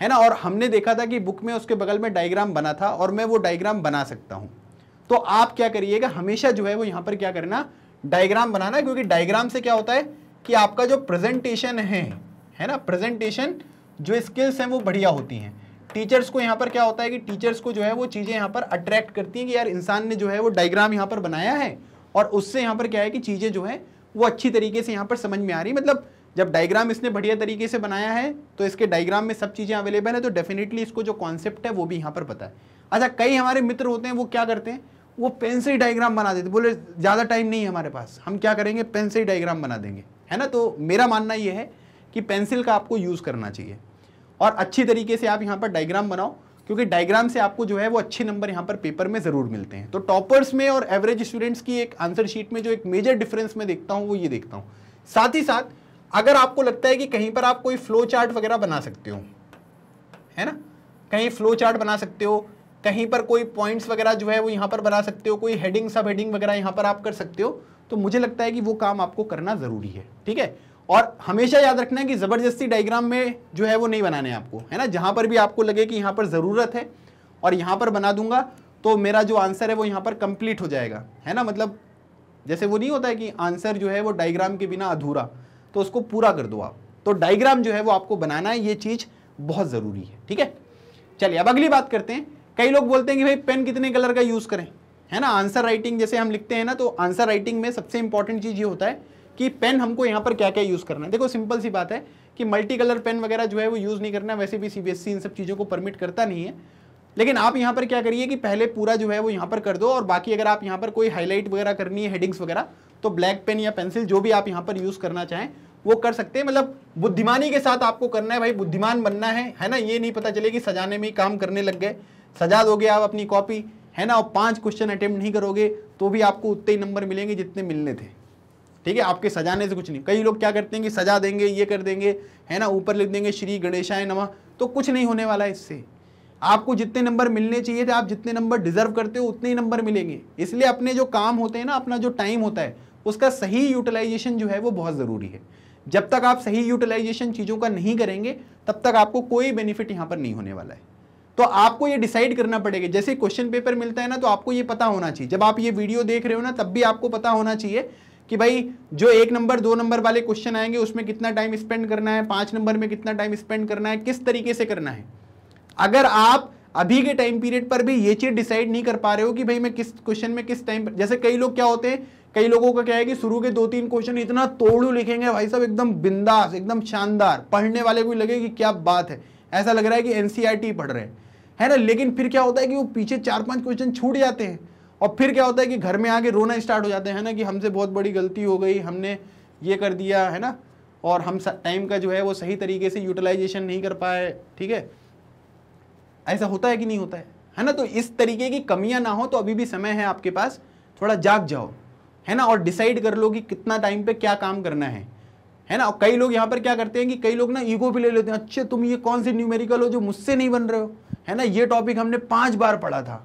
है ना और हमने देखा था कि बुक में उसके बगल में डायग्राम बना था और मैं वो डायग्राम बना सकता हूँ तो आप क्या करिएगा हमेशा जो है वो यहाँ पर क्या करना डायग्राम बनाना क्योंकि डायग्राम से क्या होता है कि आपका जो प्रेजेंटेशन है है ना प्रेजेंटेशन जो स्किल्स हैं वो बढ़िया होती हैं टीचर्स को यहाँ पर क्या होता है कि टीचर्स को जो है वो चीज़ें यहाँ पर अट्रैक्ट करती हैं कि यार इंसान ने जो है वो डायग्राम यहाँ पर बनाया है और उससे यहाँ पर क्या है कि चीज़ें जो है वो अच्छी तरीके से यहाँ पर समझ में आ रही मतलब जब डायग्राम इसने बढ़िया तरीके से बनाया है तो इसके डायग्राम में सब चीज़ें अवेलेबल है तो डेफिनेटली इसको जो कॉन्सेप्ट है वो भी यहाँ पर पता है अच्छा कई हमारे मित्र होते हैं वो क्या करते हैं वो पेन से ही डायग्राम बना देते बोले ज़्यादा टाइम नहीं है हमारे पास हम क्या करेंगे पेन से ही डायग्राम बना देंगे है ना तो मेरा मानना ये है कि पेंसिल का आपको यूज़ करना चाहिए और अच्छी तरीके से आप यहाँ पर डायग्राम बनाओ क्योंकि डायग्राम से आपको जो है वो अच्छे नंबर यहाँ पर पेपर में ज़रूर मिलते हैं तो टॉपर्स में और एवरेज स्टूडेंट्स की एक आंसर शीट में जो एक मेजर डिफरेंस मैं देखता हूँ वो ये देखता हूँ साथ ही साथ अगर आपको लगता है कि कहीं पर आप कोई फ्लो चार्ट वगैरह बना सकते हो है ना कहीं फ्लो चार्ट बना सकते हो कहीं पर कोई पॉइंट्स वगैरह जो है वो यहाँ पर बना सकते हो कोई हेडिंग सब हेडिंग वगैरह यहाँ पर आप कर सकते हो तो मुझे लगता है कि वो काम आपको करना ज़रूरी है ठीक है और हमेशा याद रखना है कि ज़बरदस्ती डायग्राम में जो है वो नहीं बनाने आपको है ना जहाँ पर भी आपको लगे कि यहाँ पर ज़रूरत है और यहाँ पर बना दूंगा तो मेरा जो आंसर है वो यहाँ पर कंप्लीट हो जाएगा है ना मतलब जैसे वो नहीं होता है कि आंसर जो है वो डायग्राम के बिना अधूरा तो उसको पूरा कर दो आप तो डायग्राम जो है वो आपको बनाना है ये चीज़ बहुत ज़रूरी है ठीक है चलिए अब अगली बात करते हैं कई लोग बोलते हैं कि भाई पेन कितने कलर का यूज़ करें है ना आंसर राइटिंग जैसे हम लिखते हैं ना तो आंसर राइटिंग में सबसे इंपॉर्टेंट चीज़ ये होता है कि पेन हमको यहाँ पर क्या क्या यूज़ करना है देखो सिंपल सी बात है कि मल्टी कलर पेन वगैरह जो है वो यूज़ नहीं करना है वैसे भी सीबीएसई इन सब चीज़ों को परमिट करता नहीं है लेकिन आप यहाँ पर क्या करिए कि पहले पूरा जो है वो यहाँ पर कर दो और बाकी अगर आप यहाँ पर कोई हाईलाइट वगैरह करनी है हेडिंग्स वगैरह तो ब्लैक पेन या पेंसिल जो भी आप यहाँ पर यूज़ करना चाहें वो कर सकते हैं मतलब बुद्धिमानी के साथ आपको करना है भाई बुद्धिमान बनना है है ना ये नहीं पता चले कि सजाने में ही काम करने लग गए सजा दोगे आप अपनी कॉपी है ना और पांच क्वेश्चन अटेम्प्ट नहीं करोगे तो भी आपको उतने ही नंबर मिलेंगे जितने मिलने थे ठीक है आपके सजाने से कुछ नहीं कई लोग क्या करते हैं कि सजा देंगे ये कर देंगे है ना ऊपर लिख देंगे श्री गणेशाय नमः तो कुछ नहीं होने वाला है इससे आपको जितने नंबर मिलने चाहिए थे आप जितने नंबर डिजर्व करते हो उतने ही नंबर मिलेंगे इसलिए अपने जो काम होते हैं ना अपना जो टाइम होता है उसका सही यूटिलाइजेशन जो है वो बहुत ज़रूरी है जब तक आप सही यूटिलाइजेशन चीज़ों का नहीं करेंगे तब तक आपको कोई बेनिफिट यहाँ पर नहीं होने वाला है तो आपको ये डिसाइड करना पड़ेगा जैसे क्वेश्चन पेपर मिलता है ना तो आपको ये पता होना चाहिए जब आप ये वीडियो देख रहे हो ना तब भी आपको पता होना चाहिए कि भाई जो एक नंबर दो नंबर वाले क्वेश्चन आएंगे उसमें कितना टाइम स्पेंड करना है पांच नंबर में कितना टाइम स्पेंड करना है किस तरीके से करना है अगर आप अभी के टाइम पीरियड पर भी ये चीज़ डिसाइड नहीं कर पा रहे हो कि भाई मैं किस क्वेश्चन में किस टाइम जैसे कई लोग क्या होते हैं कई लोगों का क्या है कि शुरू के दो तीन क्वेश्चन इतना तोड़ू लिखेंगे भाई साहब एकदम बिंदास एकदम शानदार पढ़ने वाले को लगे कि क्या बात है ऐसा लग रहा है कि एनसीईआरटी e पढ़ रहे हैं है ना लेकिन फिर क्या होता है कि वो पीछे चार पांच क्वेश्चन छूट जाते हैं और फिर क्या होता है कि घर में आके रोना स्टार्ट हो जाते हैं ना कि हमसे बहुत बड़ी गलती हो गई हमने ये कर दिया है ना और हम टाइम का जो है वो सही तरीके से यूटिलाइजेशन नहीं कर पाए ठीक है ऐसा होता है कि नहीं होता है है ना तो इस तरीके की कमियां ना हो तो अभी भी समय है आपके पास थोड़ा जाग जाओ है ना और डिसाइड कर लो कि कितना टाइम पे क्या काम करना है है ना और कई लोग यहाँ पर क्या करते हैं कि कई लोग ना ईगो भी ले लेते हैं अच्छे तुम ये कौन से न्यूमेरिकल हो जो मुझसे नहीं बन रहे हो है ना ये टॉपिक हमने पाँच बार पढ़ा था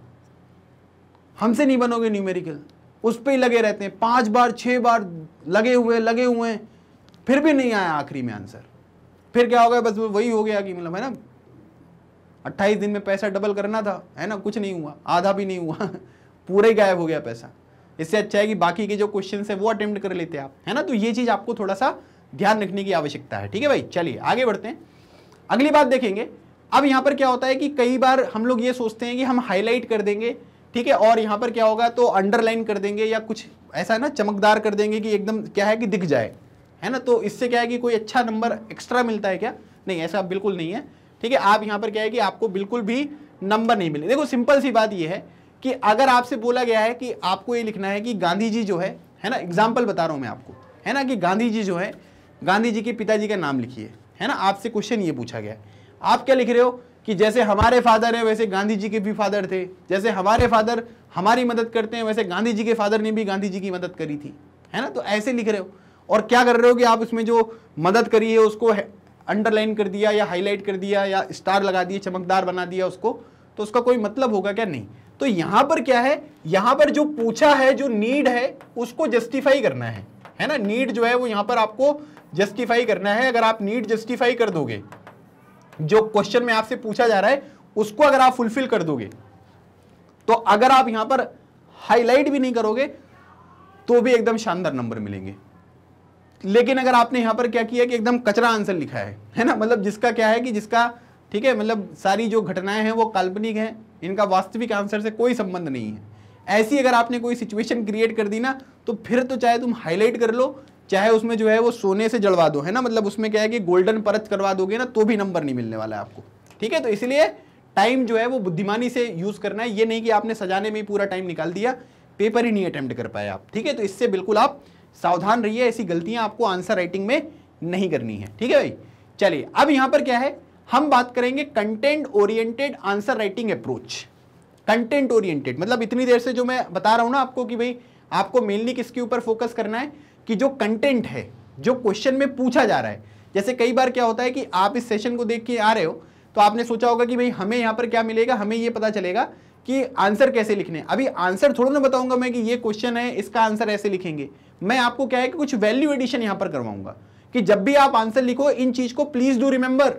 हमसे नहीं बनोगे न्यूमेरिकल उस पर ही लगे रहते हैं पांच बार छह बार लगे हुए लगे हुए फिर भी नहीं आया आखिरी में आंसर फिर क्या हो गया बस वही हो गया कि मतलब है ना अट्ठाईस दिन में पैसा डबल करना था है ना कुछ नहीं हुआ आधा भी नहीं हुआ *laughs* पूरा ही गायब हो गया पैसा इससे अच्छा है कि बाकी के जो क्वेश्चन है वो अटेम्प्ट कर लेते हैं आप है ना तो ये चीज़ आपको थोड़ा सा ध्यान रखने की आवश्यकता है ठीक है भाई चलिए आगे बढ़ते हैं अगली बात देखेंगे अब यहाँ पर क्या होता है कि कई बार हम लोग ये सोचते हैं कि हम हाईलाइट कर देंगे ठीक है और यहां पर क्या होगा तो अंडरलाइन कर देंगे या कुछ ऐसा है ना चमकदार कर देंगे कि एकदम क्या है कि दिख जाए है ना तो इससे क्या है कि कोई अच्छा नंबर एक्स्ट्रा मिलता है क्या नहीं ऐसा बिल्कुल नहीं है ठीक है आप यहाँ पर क्या है कि आपको बिल्कुल भी नंबर नहीं मिले देखो सिंपल सी बात यह है कि अगर आपसे बोला गया है कि आपको ये लिखना है कि गांधी जी जो है है ना एग्जाम्पल बता रहा हूँ मैं आपको है ना कि गांधी जी जो है गांधी जी के पिताजी का नाम लिखिए है ना आपसे क्वेश्चन ये पूछा गया आप क्या लिख रहे हो कि जैसे हमारे फादर है वैसे गांधी जी के भी फादर थे जैसे हमारे फादर हमारी मदद करते हैं वैसे गांधी जी के फादर ने भी गांधी जी की मदद करी थी है ना तो ऐसे लिख रहे हो और क्या कर रहे हो कि आप इसमें जो मदद करी है उसको अंडरलाइन कर दिया या हाईलाइट कर दिया या स्टार लगा दिए चमकदार बना दिया उसको तो उसका कोई मतलब होगा क्या नहीं तो यहाँ पर क्या है यहाँ पर जो पूछा है जो नीड है उसको जस्टिफाई करना है है ना नीड जो है वो यहाँ पर आपको जस्टिफाई करना है अगर आप नीड जस्टिफाई कर दोगे जो क्वेश्चन में आपसे पूछा जा रहा है उसको अगर आप फुलफिल कर दोगे तो अगर आप यहां पर हाईलाइट भी नहीं करोगे तो भी एकदम शानदार नंबर मिलेंगे लेकिन अगर आपने यहां पर क्या किया कि एकदम कचरा आंसर लिखा है है ना मतलब जिसका क्या है कि जिसका ठीक है मतलब सारी जो घटनाएं हैं वो काल्पनिक हैं इनका वास्तविक आंसर से कोई संबंध नहीं है ऐसी अगर आपने कोई सिचुएशन क्रिएट कर दी ना तो फिर तो चाहे तुम हाईलाइट कर लो चाहे उसमें जो है वो सोने से जड़वा दो है ना मतलब उसमें क्या है कि गोल्डन परत करवा दोगे ना तो भी नंबर नहीं मिलने वाला है आपको ठीक है तो इसलिए टाइम जो है वो बुद्धिमानी से यूज़ करना है ये नहीं कि आपने सजाने में ही पूरा टाइम निकाल दिया पेपर ही नहीं अटेम्प्ट कर पाए आप ठीक है तो इससे बिल्कुल आप सावधान रहिए ऐसी गलतियां आपको आंसर राइटिंग में नहीं करनी है ठीक है भाई चलिए अब यहां पर क्या है हम बात करेंगे content oriented answer writing approach content oriented मतलब इतनी देर से जो मैं बता रहा हूँ ना आपको कि भाई आपको मेनली किसके ऊपर फोकस करना है कि जो कंटेंट है जो क्वेश्चन में पूछा जा रहा है जैसे कई बार क्या होता है कि आप इस सेशन को देख के आ रहे हो तो आपने सोचा होगा कि भाई हमें यहाँ पर क्या मिलेगा हमें ये पता चलेगा कि आंसर कैसे लिखने अभी आंसर थोड़ा ना बताऊंगा मैं कि ये क्वेश्चन है इसका आंसर ऐसे लिखेंगे मैं आपको क्या है कि कुछ वैल्यू एडिशन यहाँ पर करवाऊंगा कि जब भी आप आंसर लिखो इन चीज को प्लीज डू रिमेंबर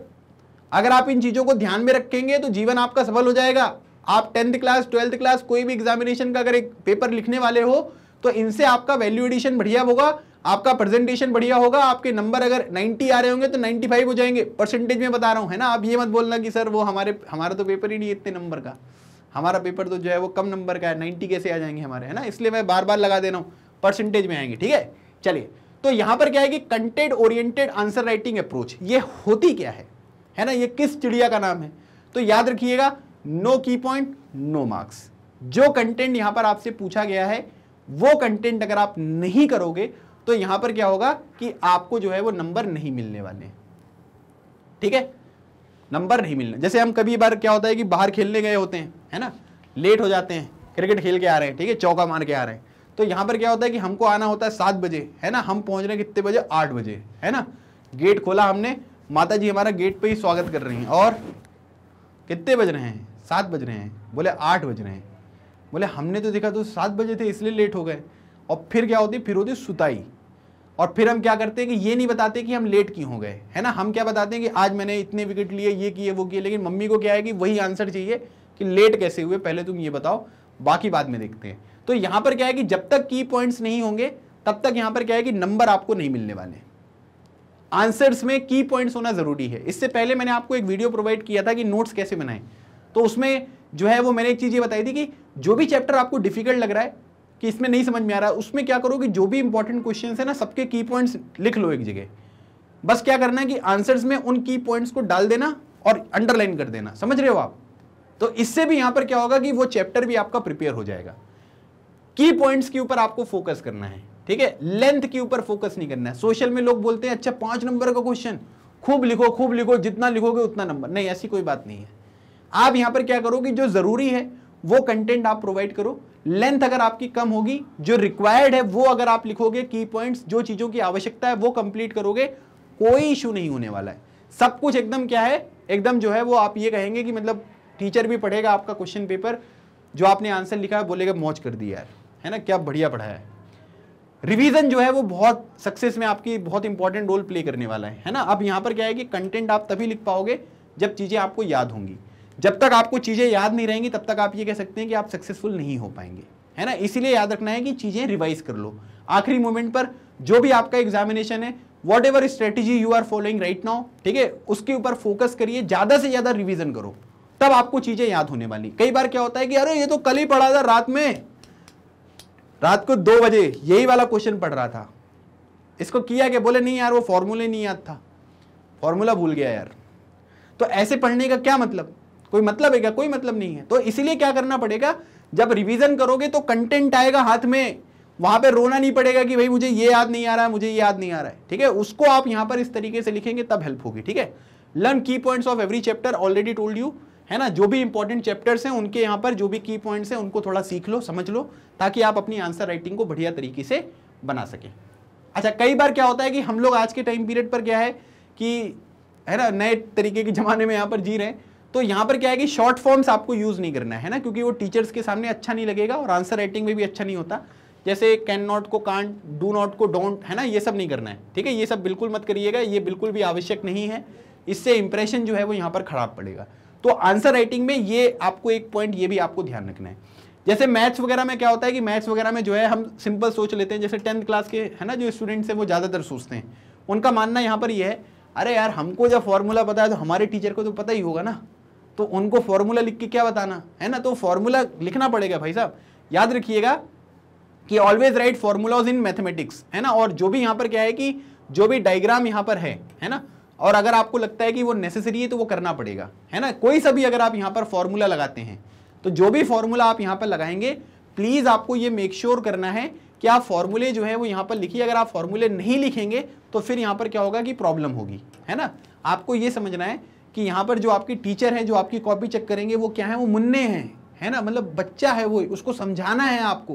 अगर आप इन चीजों को ध्यान में रखेंगे तो जीवन आपका सफल हो जाएगा आप टेंथ क्लास ट्वेल्थ क्लास कोई भी एग्जामिनेशन का अगर एक पेपर लिखने वाले हो तो इनसे आपका वैल्यू एडिशन बढ़िया होगा आपका प्रेजेंटेशन बढ़िया होगा आपके नंबर अगर 90 आ रहे होंगे तो 95 हो जाएंगे परसेंटेज में बता रहा हूँ है ना आप ये मत बोलना कि सर वो हमारे हमारा तो पेपर ही नहीं इतने नंबर का हमारा पेपर तो जो है वो कम नंबर का है नाइन्टी कैसे आ जाएंगे हमारे है ना इसलिए मैं बार बार लगा दे रहा हूँ परसेंटेज में आएंगे ठीक है चलिए तो यहाँ पर क्या है कि content oriented answer writing approach ये होती क्या है है ना ये किस चिड़िया का नाम है तो याद रखिएगा no key point no marks जो कंटेंट यहां पर आपसे पूछा गया है वो कंटेंट अगर आप नहीं करोगे तो यहां पर क्या होगा कि आपको जो है वो नंबर नहीं मिलने वाले ठीक है नंबर नहीं मिलने जैसे हम कभी बार क्या होता है कि बाहर खेलने गए होते हैं है ना लेट हो जाते हैं क्रिकेट खेल के आ रहे हैं ठीक है चौका मार के आ रहे हैं तो यहां पर क्या होता है कि हमको आना होता है सात बजे है ना हम पहुँच रहे हैं कितने बजे आठ बजे है ना गेट खोला हमने माता जी हमारा गेट पर ही स्वागत कर रही हैं और कितने बज रहे हैं सात बज रहे हैं बोले आठ बज रहे हैं बोले हमने तो देखा तो सात बजे थे इसलिए लेट हो गए और फिर क्या होती फिर होती सुताई और फिर हम क्या करते हैं कि ये नहीं बताते कि हम लेट क्यों हो गए है ना हम क्या बताते हैं कि आज मैंने इतने विकेट लिए ये किए वो किए लेकिन मम्मी को क्या है कि वही आंसर चाहिए कि लेट कैसे हुए पहले तुम ये बताओ बाकी बाद में देखते हैं तो यहाँ पर क्या है कि जब तक की पॉइंट्स नहीं होंगे तब तक यहाँ पर क्या है कि नंबर आपको नहीं मिलने वाले आंसर्स में की पॉइंट्स होना ज़रूरी है इससे पहले मैंने आपको एक वीडियो प्रोवाइड किया था कि नोट्स कैसे बनाएं तो उसमें जो है वो मैंने एक चीज़ ये बताई थी कि जो भी चैप्टर आपको डिफिकल्ट लग रहा है कि इसमें नहीं समझ में आ रहा उसमें क्या करो कि जो भी इंपॉर्टेंट क्वेश्चन है ना सबके की पॉइंट्स लिख लो एक जगह बस क्या करना है कि आंसर्स में उन की पॉइंट्स को डाल देना और अंडरलाइन कर देना समझ रहे हो आप तो इससे भी यहां पर क्या होगा कि वो चैप्टर भी आपका प्रिपेयर हो जाएगा की पॉइंट्स के ऊपर आपको फोकस करना है ठीक है लेंथ के ऊपर फोकस नहीं करना है सोशल में लोग बोलते हैं अच्छा पांच नंबर का क्वेश्चन खूब लिखो खूब लिखो जितना लिखोगे उतना नंबर नहीं ऐसी कोई बात नहीं है आप यहां पर क्या करोगे जो जरूरी है वो कंटेंट आप प्रोवाइड करो लेंथ अगर आपकी कम होगी जो रिक्वायर्ड है वो अगर आप लिखोगे की पॉइंट्स जो चीजों की आवश्यकता है वो कंप्लीट करोगे कोई इशू नहीं होने वाला है सब कुछ एकदम क्या है एकदम जो है वो आप ये कहेंगे कि मतलब टीचर भी पढ़ेगा आपका क्वेश्चन पेपर जो आपने आंसर लिखा है बोलेगा मौज कर दिया यार है ना क्या बढ़िया पढ़ाया है रिवीजन जो है वो बहुत सक्सेस में आपकी बहुत इंपॉर्टेंट रोल प्ले करने वाला है है ना अब यहां पर क्या है कि कंटेंट आप तभी लिख पाओगे जब चीज़ें आपको याद होंगी जब तक आपको चीज़ें याद नहीं रहेंगी तब तक आप ये कह सकते हैं कि आप सक्सेसफुल नहीं हो पाएंगे है ना इसीलिए याद रखना है कि चीज़ें रिवाइज कर लो आखिरी मोमेंट पर जो भी आपका एग्जामिनेशन है whatever strategy you are following right now ठीक है उसके ऊपर फोकस करिए ज़्यादा से ज़्यादा रिविजन करो तब आपको चीज़ें याद होने वाली कई बार क्या होता है कि अरे ये तो कल ही पढ़ा था रात में रात को दो बजे यही वाला क्वेश्चन पढ़ रहा था इसको किया कि बोले नहीं यार वो फॉर्मूले नहीं याद था फॉर्मूला भूल गया यार तो ऐसे पढ़ने का क्या मतलब कोई मतलब है क्या कोई मतलब नहीं है तो इसलिए क्या करना पड़ेगा जब रिवीजन करोगे तो कंटेंट आएगा हाथ में वहां पे रोना नहीं पड़ेगा कि भाई मुझे ये याद नहीं आ रहा है मुझे ये याद नहीं आ रहा है ठीक है उसको आप यहां पर इस तरीके से लिखेंगे तब हेल्प होगी ठीक है learn key points of every chapter already told you है ना जो भी इंपॉर्टेंट चैप्टर्स हैं उनके यहाँ पर जो भी की पॉइंट्स हैं उनको थोड़ा सीख लो समझ लो ताकि आप अपनी आंसर राइटिंग को बढ़िया तरीके से बना सकें अच्छा कई बार क्या होता है कि हम लोग आज के टाइम पीरियड पर क्या है कि है ना नए तरीके के ज़माने में यहाँ पर जी रहे हैं तो यहाँ पर क्या है कि शॉर्ट फॉर्म्स आपको यूज़ नहीं करना है ना क्योंकि वो टीचर्स के सामने अच्छा नहीं लगेगा और आंसर राइटिंग में भी अच्छा नहीं होता जैसे कैन नॉट को कांट डू नॉट को डोंट है ना ये सब नहीं करना है ठीक है ये सब बिल्कुल मत करिएगा ये बिल्कुल भी आवश्यक नहीं है इससे इंप्रेशन जो है वो यहाँ पर खराब पड़ेगा तो आंसर राइटिंग में ये आपको एक पॉइंट ये भी आपको ध्यान रखना है जैसे मैथ्स वगैरह में क्या होता है कि मैथ्स वगैरह में जो है हम सिंपल सोच लेते हैं जैसे टेंथ क्लास के है ना जो स्टूडेंट्स हैं वो ज़्यादातर सोचते हैं उनका मानना यहाँ पर यह है अरे यार हमको जब फॉर्मूला पता है तो हमारे टीचर को तो पता ही होगा ना तो उनको फॉर्मूला लिख के क्या बताना है ना तो फॉर्मूला लिखना पड़ेगा भाई साहब याद रखिएगा कि always write formulas in mathematics है ना और जो भी यहाँ पर क्या है कि जो भी डायग्राम यहाँ पर है है ना और अगर आपको लगता है कि वो नेसेसरी है तो वो करना पड़ेगा है ना कोई सा भी अगर आप यहाँ पर फॉर्मूला लगाते हैं तो जो भी फॉर्मूला आप यहाँ पर लगाएंगे प्लीज़ आपको ये मेक श्योर sure करना है कि आप फॉर्मूले जो है वो यहाँ पर लिखिए अगर आप फॉर्मूले नहीं लिखेंगे तो फिर यहाँ पर क्या होगा कि प्रॉब्लम होगी है ना आपको ये समझना है कि यहाँ पर जो आपके टीचर हैं जो आपकी कॉपी चेक करेंगे वो क्या है वो मुन्ने हैं है ना मतलब बच्चा है वो उसको समझाना है आपको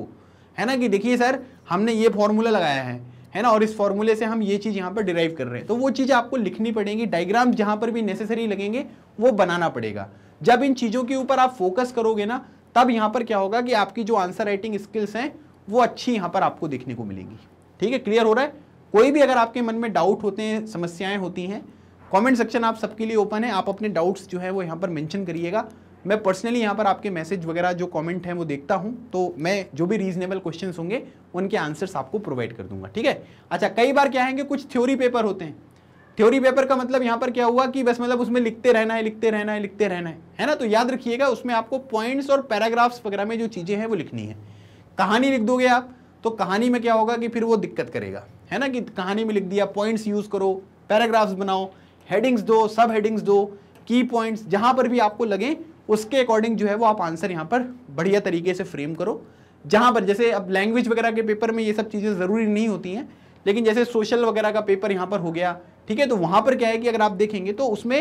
है ना कि देखिए सर हमने ये फॉर्मूला लगाया है है ना और इस फॉर्मूले से हम ये चीज़ यहाँ पर डिराइव कर रहे हैं तो वो चीज़ आपको लिखनी पड़ेगी डायग्राम जहाँ पर भी नेसेसरी लगेंगे वो बनाना पड़ेगा जब इन चीज़ों के ऊपर आप फोकस करोगे ना तब यहाँ पर क्या होगा कि आपकी जो आंसर राइटिंग स्किल्स हैं वो अच्छी यहाँ पर आपको देखने को मिलेगी ठीक है क्लियर हो रहा है कोई भी अगर आपके मन में डाउट होते हैं समस्याएं होती हैं कमेंट सेक्शन आप सबके लिए ओपन है आप अपने डाउट्स जो है वो यहाँ पर मेंशन करिएगा मैं पर्सनली यहाँ पर आपके मैसेज वगैरह जो कमेंट हैं वो देखता हूँ तो मैं जो भी रीजनेबल क्वेश्चंस होंगे उनके आंसर्स आपको प्रोवाइड कर दूंगा ठीक है अच्छा कई बार क्या है कि कुछ थ्योरी पेपर होते हैं थ्योरी पेपर का मतलब यहाँ पर क्या हुआ कि बस मतलब उसमें लिखते रहना है लिखते रहना है लिखते रहना है है ना तो याद रखिएगा उसमें आपको पॉइंट्स और पैराग्राफ्स वगैरह में जो चीज़ें हैं वो लिखनी है कहानी लिख दोगे आप तो कहानी में क्या होगा कि फिर वो दिक्कत करेगा है ना कि कहानी में लिख दिया पॉइंट्स यूज़ करो पैराग्राफ्स बनाओ हेडिंग्स दो सब हेडिंग्स दो की पॉइंट्स जहाँ पर भी आपको लगे उसके अकॉर्डिंग जो है वो आप आंसर यहाँ पर बढ़िया तरीके से फ्रेम करो जहाँ पर जैसे अब लैंग्वेज वगैरह के पेपर में ये सब चीज़ें ज़रूरी नहीं होती हैं लेकिन जैसे सोशल वगैरह का पेपर यहाँ पर हो गया ठीक है तो वहाँ पर क्या है कि अगर आप देखेंगे तो उसमें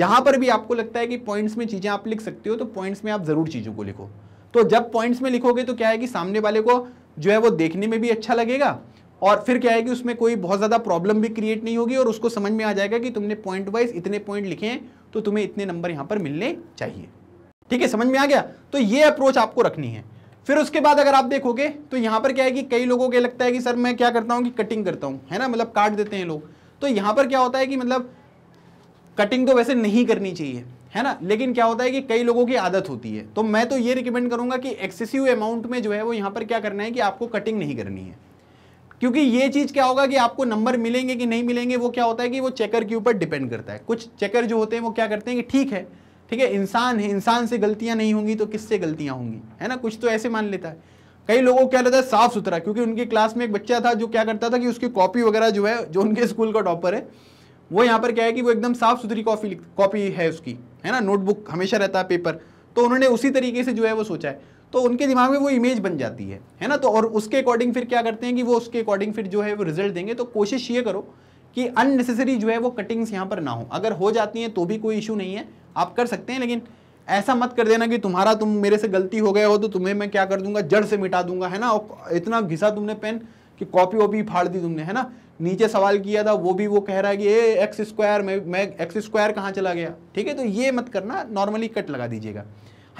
जहाँ पर भी आपको लगता है कि पॉइंट्स में चीज़ें आप लिख सकते हो तो पॉइंट्स में आप ज़रूर चीज़ों को लिखो तो जब पॉइंट्स में लिखोगे तो क्या है कि सामने वाले को जो है वो देखने में भी अच्छा लगेगा और फिर क्या है कि उसमें कोई बहुत ज़्यादा प्रॉब्लम भी क्रिएट नहीं होगी और उसको समझ में आ जाएगा कि तुमने पॉइंट वाइज इतने पॉइंट लिखे हैं तो तुम्हें इतने नंबर यहाँ पर मिलने चाहिए ठीक है समझ में आ गया तो ये अप्रोच आपको रखनी है फिर उसके बाद अगर आप देखोगे तो यहाँ पर क्या है कि कई लोगों को लगता है कि सर मैं क्या करता हूँ कि कटिंग करता हूँ है ना मतलब काट देते हैं लोग तो यहाँ पर क्या होता है कि मतलब कटिंग तो वैसे नहीं करनी चाहिए है ना लेकिन क्या होता है कि कई लोगों की आदत होती है तो मैं तो ये रिकमेंड करूंगा कि एक्सेसिव अमाउंट में जो है वो यहाँ पर क्या करना है कि आपको कटिंग नहीं करनी है क्योंकि ये चीज क्या होगा कि आपको नंबर मिलेंगे कि नहीं मिलेंगे वो क्या होता है कि वो चेकर के ऊपर डिपेंड करता है कुछ चेकर जो होते हैं वो क्या करते हैं कि ठीक है ठीक है इंसान है इंसान से गलतियां नहीं होंगी तो किससे गलतियां होंगी है ना कुछ तो ऐसे मान लेता है कई लोगों को क्या रहता है साफ सुथरा क्योंकि उनकी क्लास में एक बच्चा था जो क्या करता था कि उसकी कॉपी वगैरह जो है जो उनके स्कूल का टॉपर है वो यहाँ पर क्या है कि वो एकदम साफ सुथरी कॉपी कॉपी है उसकी है ना नोटबुक हमेशा रहता है पेपर तो उन्होंने उसी तरीके से जो है वो सोचा है तो उनके दिमाग में वो इमेज बन जाती है है ना तो और उसके अकॉर्डिंग फिर क्या करते हैं कि वो उसके अकॉर्डिंग फिर जो है वो रिजल्ट देंगे तो कोशिश ये करो कि अननेसेसरी जो है वो कटिंग्स यहाँ पर ना हो अगर हो जाती हैं तो भी कोई इशू नहीं है आप कर सकते हैं लेकिन ऐसा मत कर देना कि तुम्हारा तुम मेरे से गलती हो गया हो तो तुम्हें मैं क्या कर दूंगा जड़ से मिटा दूंगा है ना और इतना घिसा तुमने पेन कि कॉपी वॉपी फाड़ दी तुमने है ना नीचे सवाल किया था वो भी वो कह रहा है कि ए एक्स स्क्वायर मैं मैं एक्स स्क्वायर कहाँ चला गया ठीक है तो ये मत करना नॉर्मली कट लगा दीजिएगा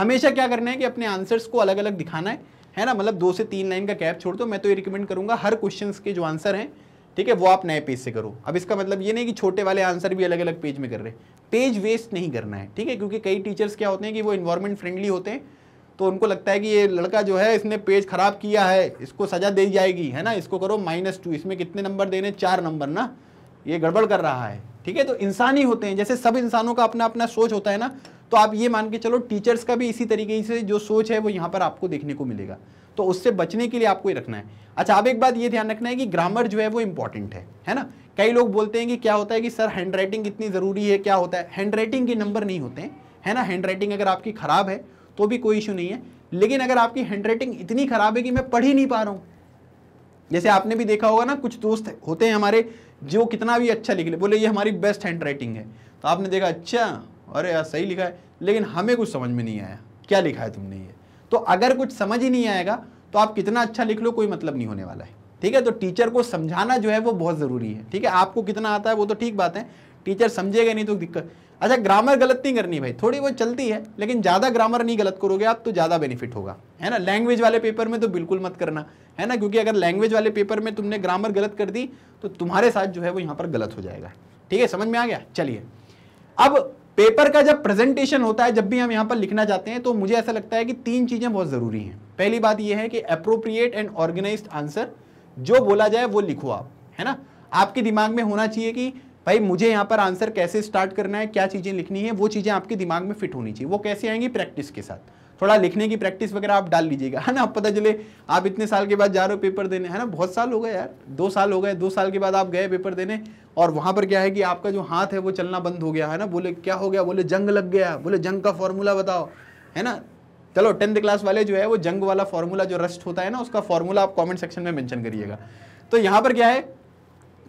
हमेशा क्या करना है कि अपने आंसर्स को अलग अलग दिखाना है है ना मतलब दो से तीन लाइन का कैप छोड़ दो मैं तो ये रिकमेंड करूँगा हर क्वेश्चन के जो आंसर हैं ठीक है वो आप नए पेज से करो अब इसका मतलब ये नहीं कि छोटे वाले आंसर भी अलग अलग पेज में कर रहे पेज वेस्ट नहीं करना है ठीक है क्योंकि कई टीचर्स क्या होते हैं कि वो इन्वायरमेंट फ्रेंडली होते हैं तो उनको लगता है कि ये लड़का जो है इसने पेज खराब किया है इसको सजा दी जाएगी है ना इसको करो माइनस टू इसमें कितने नंबर देने चार नंबर ना ये गड़बड़ कर रहा है ठीक है तो इंसान ही होते हैं जैसे सब इंसानों का अपना अपना सोच होता है ना तो आप ये मान के चलो टीचर्स का भी इसी तरीके से जो सोच है वो यहाँ पर आपको देखने को मिलेगा तो उससे बचने के लिए आपको ये रखना है अच्छा अब एक बात ये ध्यान रखना है कि ग्रामर जो है वो इंपॉर्टेंट है है ना कई लोग बोलते हैं कि क्या होता है कि सर हैंड राइटिंग इतनी ज़रूरी है क्या होता है हैंड राइटिंग के नंबर नहीं होते हैं है ना हैंड राइटिंग अगर आपकी ख़राब है तो भी कोई इशू नहीं है लेकिन अगर आपकी हैंड राइटिंग इतनी ख़राब है कि मैं पढ़ ही नहीं पा रहा हूँ जैसे आपने भी देखा होगा ना कुछ दोस्त होते हैं हमारे जो कितना भी अच्छा लिख ले बोले ये हमारी बेस्ट हैंड राइटिंग है तो आपने देखा अच्छा अरे यार सही लिखा है लेकिन हमें कुछ समझ में नहीं आया क्या लिखा है तुमने ये तो अगर कुछ समझ ही नहीं आएगा तो आप कितना अच्छा लिख लो कोई मतलब नहीं होने वाला है ठीक है तो टीचर को समझाना जो है वो बहुत ज़रूरी है ठीक है आपको कितना आता है वो तो ठीक बात है टीचर समझेगा नहीं तो दिक्कत अच्छा ग्रामर गलत नहीं करनी भाई थोड़ी बहुत चलती है लेकिन ज़्यादा ग्रामर नहीं गलत करोगे आप तो ज़्यादा बेनिफिट होगा है ना लैंग्वेज वाले पेपर में तो बिल्कुल मत करना है ना क्योंकि अगर लैंग्वेज वाले पेपर में तुमने ग्रामर गलत कर दी तो तुम्हारे साथ जो है वो यहाँ पर गलत हो जाएगा ठीक है समझ में आ गया चलिए अब पेपर का जब प्रेजेंटेशन होता है जब भी हम यहाँ पर लिखना चाहते हैं तो मुझे ऐसा लगता है कि तीन चीज़ें बहुत ज़रूरी हैं पहली बात यह है कि अप्रोप्रिएट एंड ऑर्गेनाइज आंसर जो बोला जाए वो लिखो आप है ना आपके दिमाग में होना चाहिए कि भाई मुझे यहाँ पर आंसर कैसे स्टार्ट करना है क्या चीज़ें लिखनी है वो चीज़ें आपके दिमाग में फिट होनी चाहिए वो कैसे आएंगी प्रैक्टिस के साथ थोड़ा लिखने की प्रैक्टिस वगैरह आप डाल लीजिएगा है ना आप पता चले आप इतने साल के बाद जा रहे हो पेपर देने है ना बहुत साल हो गए यार दो साल हो गए दो साल के बाद आप गए पेपर देने और वहाँ पर क्या है कि आपका जो हाथ है वो चलना बंद हो गया है ना बोले क्या हो गया बोले जंग लग गया बोले जंग का फॉर्मूला बताओ है ना चलो टेंथ क्लास वाले जो है वो जंग वाला फॉर्मूला जो रस्ट होता है ना उसका फॉर्मूला आप कॉमेंट सेक्शन में मैंशन करिएगा तो यहाँ पर क्या है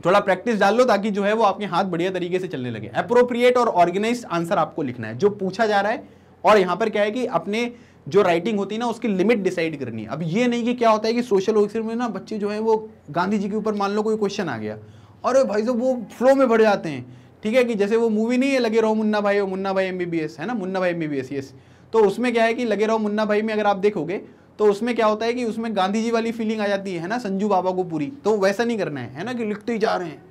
थोड़ा प्रैक्टिस डाल लो ताकि जो है वो आपके हाथ बढ़िया तरीके से चलने लगे अप्रोप्रिएट और ऑर्गेनाइज आंसर आपको लिखना है जो पूछा जा रहा है और यहाँ पर क्या है कि अपने जो राइटिंग होती है ना उसकी लिमिट डिसाइड करनी है अब ये नहीं कि क्या होता है कि सोशल वर्क में ना बच्चे जो है वो गांधी जी के ऊपर मान लो कोई क्वेश्चन आ गया और भाई साहब वो फ्लो में बढ़ जाते हैं ठीक है कि जैसे वो मूवी नहीं है लगे रहो मुन्ना भाई मुन्ना भाई एमबीबीएस है ना मुन्ना भाई एमबीबीएस यस तो उसमें क्या है कि लगे रहो मुन्ना भाई में अगर आप देखोगे तो उसमें क्या होता है कि उसमें गांधी जी वाली फीलिंग आ जाती है ना संजू बाबा को पूरी तो वैसा नहीं करना है है ना कि लिखते ही जा रहे हैं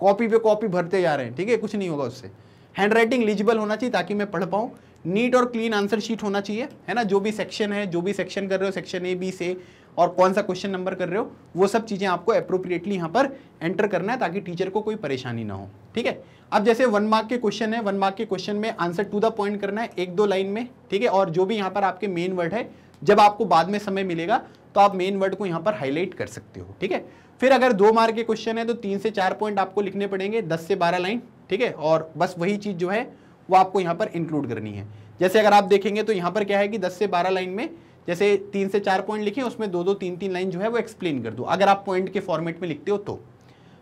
कॉपी पे कॉपी भरते जा रहे हैं ठीक है कुछ नहीं होगा उससे हैंड राइटिंग एलिजिबल होना चाहिए ताकि मैं पढ़ पाऊँ नीट और क्लीन आंसर शीट होना चाहिए है ना जो भी सेक्शन है जो भी सेक्शन कर रहे हो सेक्शन ए बी से और कौन सा क्वेश्चन नंबर कर रहे हो वो सब चीज़ें आपको अप्रोप्रिएटली यहाँ पर एंटर करना है ताकि टीचर को कोई परेशानी ना हो ठीक है अब जैसे वन मार्क के क्वेश्चन है वन मार्क के क्वेश्चन में आंसर टू द पॉइंट करना है एक दो लाइन में ठीक है और जो भी यहाँ पर आपके मेन वर्ड है जब आपको बाद में समय मिलेगा तो आप मेन वर्ड को यहाँ पर हाईलाइट कर सकते हो ठीक है फिर अगर दो मार्क के क्वेश्चन है तो तीन से चार पॉइंट आपको लिखने पड़ेंगे दस से बारह लाइन ठीक है और बस वही चीज़ जो है वो आपको यहाँ पर इंक्लूड करनी है जैसे अगर आप देखेंगे तो यहाँ पर क्या है कि दस से बारह लाइन में जैसे तीन से चार पॉइंट लिखे उसमें दो दो तीन तीन लाइन जो है वो एक्सप्लेन कर दो अगर आप पॉइंट के फॉर्मेट में लिखते हो तो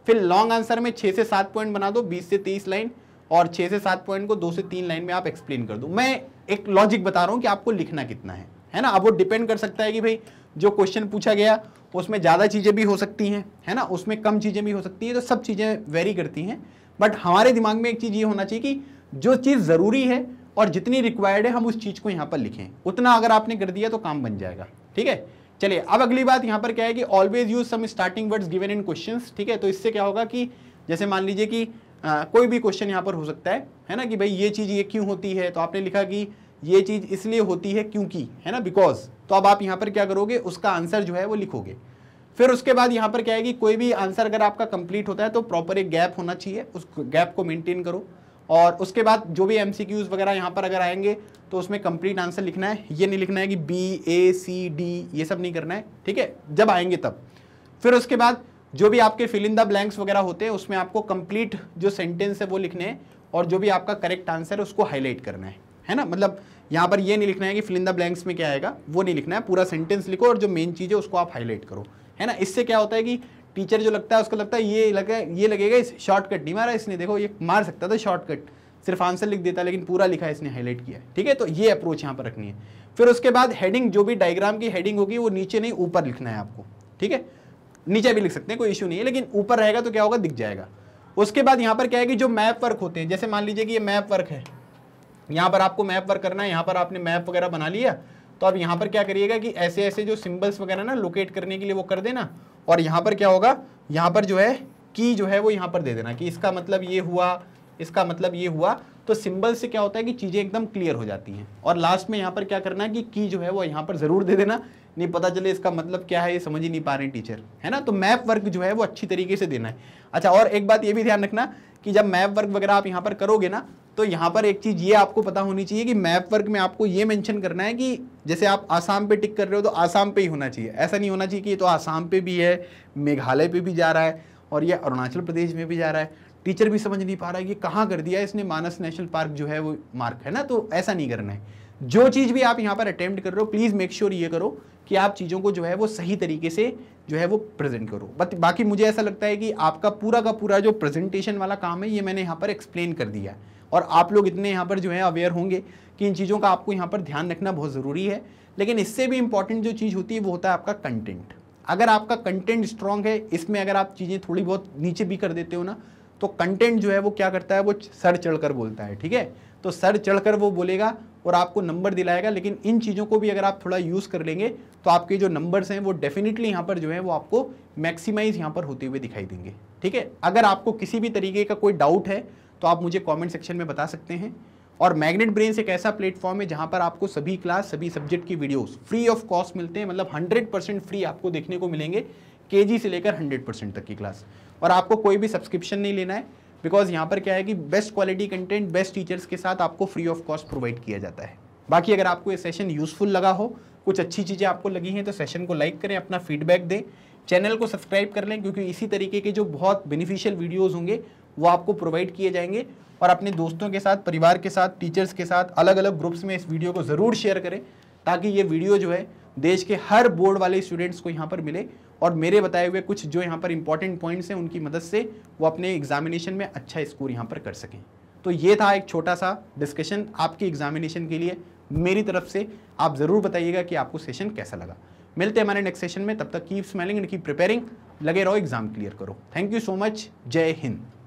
फिर लॉन्ग आंसर में छः से सात पॉइंट बना दो बीस से तीस लाइन और छः से सात पॉइंट को दो से तीन लाइन में आप एक्सप्लेन कर दो मैं एक लॉजिक बता रहा हूँ कि आपको लिखना कितना है है ना अब वो डिपेंड कर सकता है कि भाई जो क्वेश्चन पूछा गया उसमें ज़्यादा चीज़ें भी हो सकती हैं है ना उसमें कम चीज़ें भी हो सकती हैं तो सब चीज़ें वेरी करती हैं बट हमारे दिमाग में एक चीज़ ये होना चाहिए कि जो चीज़ ज़रूरी है और जितनी रिक्वायर्ड है हम उस चीज़ को यहाँ पर लिखें उतना अगर आपने कर दिया तो काम बन जाएगा ठीक है चलिए अब अगली बात यहाँ पर क्या है कि always use some starting words given in question ठीक है तो इससे क्या होगा कि जैसे मान लीजिए कि आ, कोई भी क्वेश्चन यहाँ पर हो सकता है है ना कि भाई ये चीज़ ये क्यों होती है तो आपने लिखा कि ये चीज़ इसलिए होती है क्योंकि है ना बिकॉज तो अब आप यहाँ पर क्या करोगे उसका आंसर जो है वो लिखोगे फिर उसके बाद यहाँ पर क्या है कि कोई भी आंसर अगर आपका कंप्लीट होता है तो प्रॉपर एक गैप होना चाहिए उस गैप को मेंटेन करो और उसके बाद जो भी एम वगैरह यहाँ पर अगर आएंगे तो उसमें कंप्लीट आंसर लिखना है ये नहीं लिखना है कि बी ए सी डी ये सब नहीं करना है ठीक है जब आएंगे तब फिर उसके बाद जो भी आपके फिल इन द ब्लैंक्स वगैरह होते हैं उसमें आपको कंप्लीट जो सेंटेंस है वो लिखने हैं और जो भी आपका करेक्ट आंसर है उसको हाईलाइट करना है है ना मतलब यहाँ पर ये नहीं लिखना है कि फिल इन द ब्लैंक्स में क्या आएगा वो नहीं लिखना है पूरा सेंटेंस लिखो और जो मेन चीज़ है उसको आप हाईलाइट करो है ना इससे क्या होता है कि टीचर जो लगता है उसको लगता है ये लगे ये लगेगा इस शॉर्टकट नहीं मारा इसने देखो ये मार सकता था शॉर्टकट सिर्फ आंसर लिख देता है लेकिन पूरा लिखा है इसने हाईलाइट किया ठीक है तो ये अप्रोच यहाँ पर रखनी है फिर उसके बाद हेडिंग जो भी डायग्राम की हेडिंग होगी वो नीचे नहीं ऊपर लिखना है आपको ठीक है नीचे भी लिख सकते हैं कोई इशू नहीं है लेकिन ऊपर रहेगा तो क्या होगा दिख जाएगा उसके बाद यहाँ पर क्या है कि जो मैप वर्क होते हैं जैसे मान लीजिए कि ये मैप वर्क है यहाँ पर आपको मैप वर्क करना है यहाँ पर आपने मैप वगैरह बना लिया तो आप यहां पर क्या करिएगा कि ऐसे ऐसे जो सिम्बल्स वगैरह ना लोकेट करने के लिए वो कर देना और यहाँ पर क्या होगा यहां पर जो है की जो है वो यहां पर दे देना कि इसका मतलब ये हुआ इसका मतलब ये हुआ तो सिंबल से क्या होता है कि चीज़ें एकदम क्लियर हो जाती हैं और लास्ट में यहाँ पर क्या करना है कि की जो है वो यहाँ पर ज़रूर दे देना नहीं पता चले इसका मतलब क्या है ये समझ ही नहीं पा रहे टीचर है ना तो मैप वर्क जो है वो अच्छी तरीके से देना है अच्छा और एक बात ये भी ध्यान रखना कि जब मैप वर्क वगैरह आप यहाँ पर करोगे ना तो यहाँ पर एक चीज़ ये आपको पता होनी चाहिए कि मैप वर्क में आपको ये मेंशन करना है कि जैसे आप आसाम पे टिक कर रहे हो तो आसाम पे ही होना चाहिए ऐसा नहीं होना चाहिए कि ये तो आसाम पे भी है मेघालय पे भी जा रहा है और ये अरुणाचल प्रदेश में भी जा रहा है टीचर भी समझ नहीं पा रहा है कि कहाँ कर दिया इसने मानस नेशनल पार्क जो है वो मार्क है ना तो ऐसा नहीं करना है जो चीज़ भी आप यहाँ पर अटैम्प्ट कर रहे हो प्लीज़ मेक श्योर ये करो कि आप चीज़ों को जो है वो सही तरीके से जो है वो प्रेजेंट करो बट बाकी मुझे ऐसा लगता है कि आपका पूरा का पूरा जो प्रेजेंटेशन वाला काम है ये मैंने यहाँ पर एक्सप्लेन कर दिया और आप लोग इतने यहाँ पर जो है अवेयर होंगे कि इन चीज़ों का आपको यहाँ पर ध्यान रखना बहुत ज़रूरी है लेकिन इससे भी इंपॉर्टेंट जो चीज़ होती है वो होता है आपका कंटेंट अगर आपका कंटेंट स्ट्रांग है इसमें अगर आप चीज़ें थोड़ी बहुत नीचे भी कर देते हो ना तो कंटेंट जो है वो क्या करता है वो सर चढ़ बोलता है ठीक है तो सर चढ़कर वो बोलेगा और आपको नंबर दिलाएगा लेकिन इन चीज़ों को भी अगर आप थोड़ा यूज़ कर लेंगे तो आपके जो नंबर्स हैं वो डेफिनेटली यहाँ पर जो है वो आपको मैक्सिमाइज यहाँ पर होते हुए दिखाई देंगे ठीक है अगर आपको किसी भी तरीके का कोई डाउट है तो आप मुझे कॉमेंट सेक्शन में बता सकते हैं और मैग्नेट ब्रेन एक ऐसा प्लेटफॉर्म है जहाँ पर आपको सभी क्लास सभी सब्जेक्ट की वीडियोस फ्री ऑफ कॉस्ट मिलते हैं मतलब 100% फ्री आपको देखने को मिलेंगे केजी से लेकर 100% तक की क्लास और आपको कोई भी सब्सक्रिप्शन नहीं लेना है बिकॉज यहाँ पर क्या है कि best quality content best teachers के साथ आपको फ्री ऑफ कॉस्ट प्रोवाइड किया जाता है बाकी अगर आपको ये सेशन यूज़फुल लगा हो कुछ अच्छी चीज़ें आपको लगी हैं तो सेशन को लाइक करें अपना फीडबैक दें चैनल को सब्सक्राइब कर लें क्योंकि इसी तरीके के जो बहुत बेनिफिशियल वीडियोज़ होंगे वो आपको प्रोवाइड किए जाएंगे और अपने दोस्तों के साथ परिवार के साथ टीचर्स के साथ अलग अलग ग्रुप्स में इस वीडियो को ज़रूर शेयर करें ताकि ये वीडियो जो है देश के हर बोर्ड वाले स्टूडेंट्स को यहाँ पर मिले और मेरे बताए हुए कुछ जो यहाँ पर इंपॉर्टेंट पॉइंट्स हैं उनकी मदद से वो अपने एग्जामिनेशन में अच्छा स्कोर यहाँ पर कर सकें तो ये था एक छोटा सा डिस्कशन आपकी एग्जामिनेशन के लिए मेरी तरफ से आप ज़रूर बताइएगा कि आपको सेशन कैसा लगा मिलते हैं हमारे नेक्स्ट सेशन में तब तक keep smiling and keep preparing लगे रहो एग्जाम क्लियर करो थैंक यू सो मच जय हिंद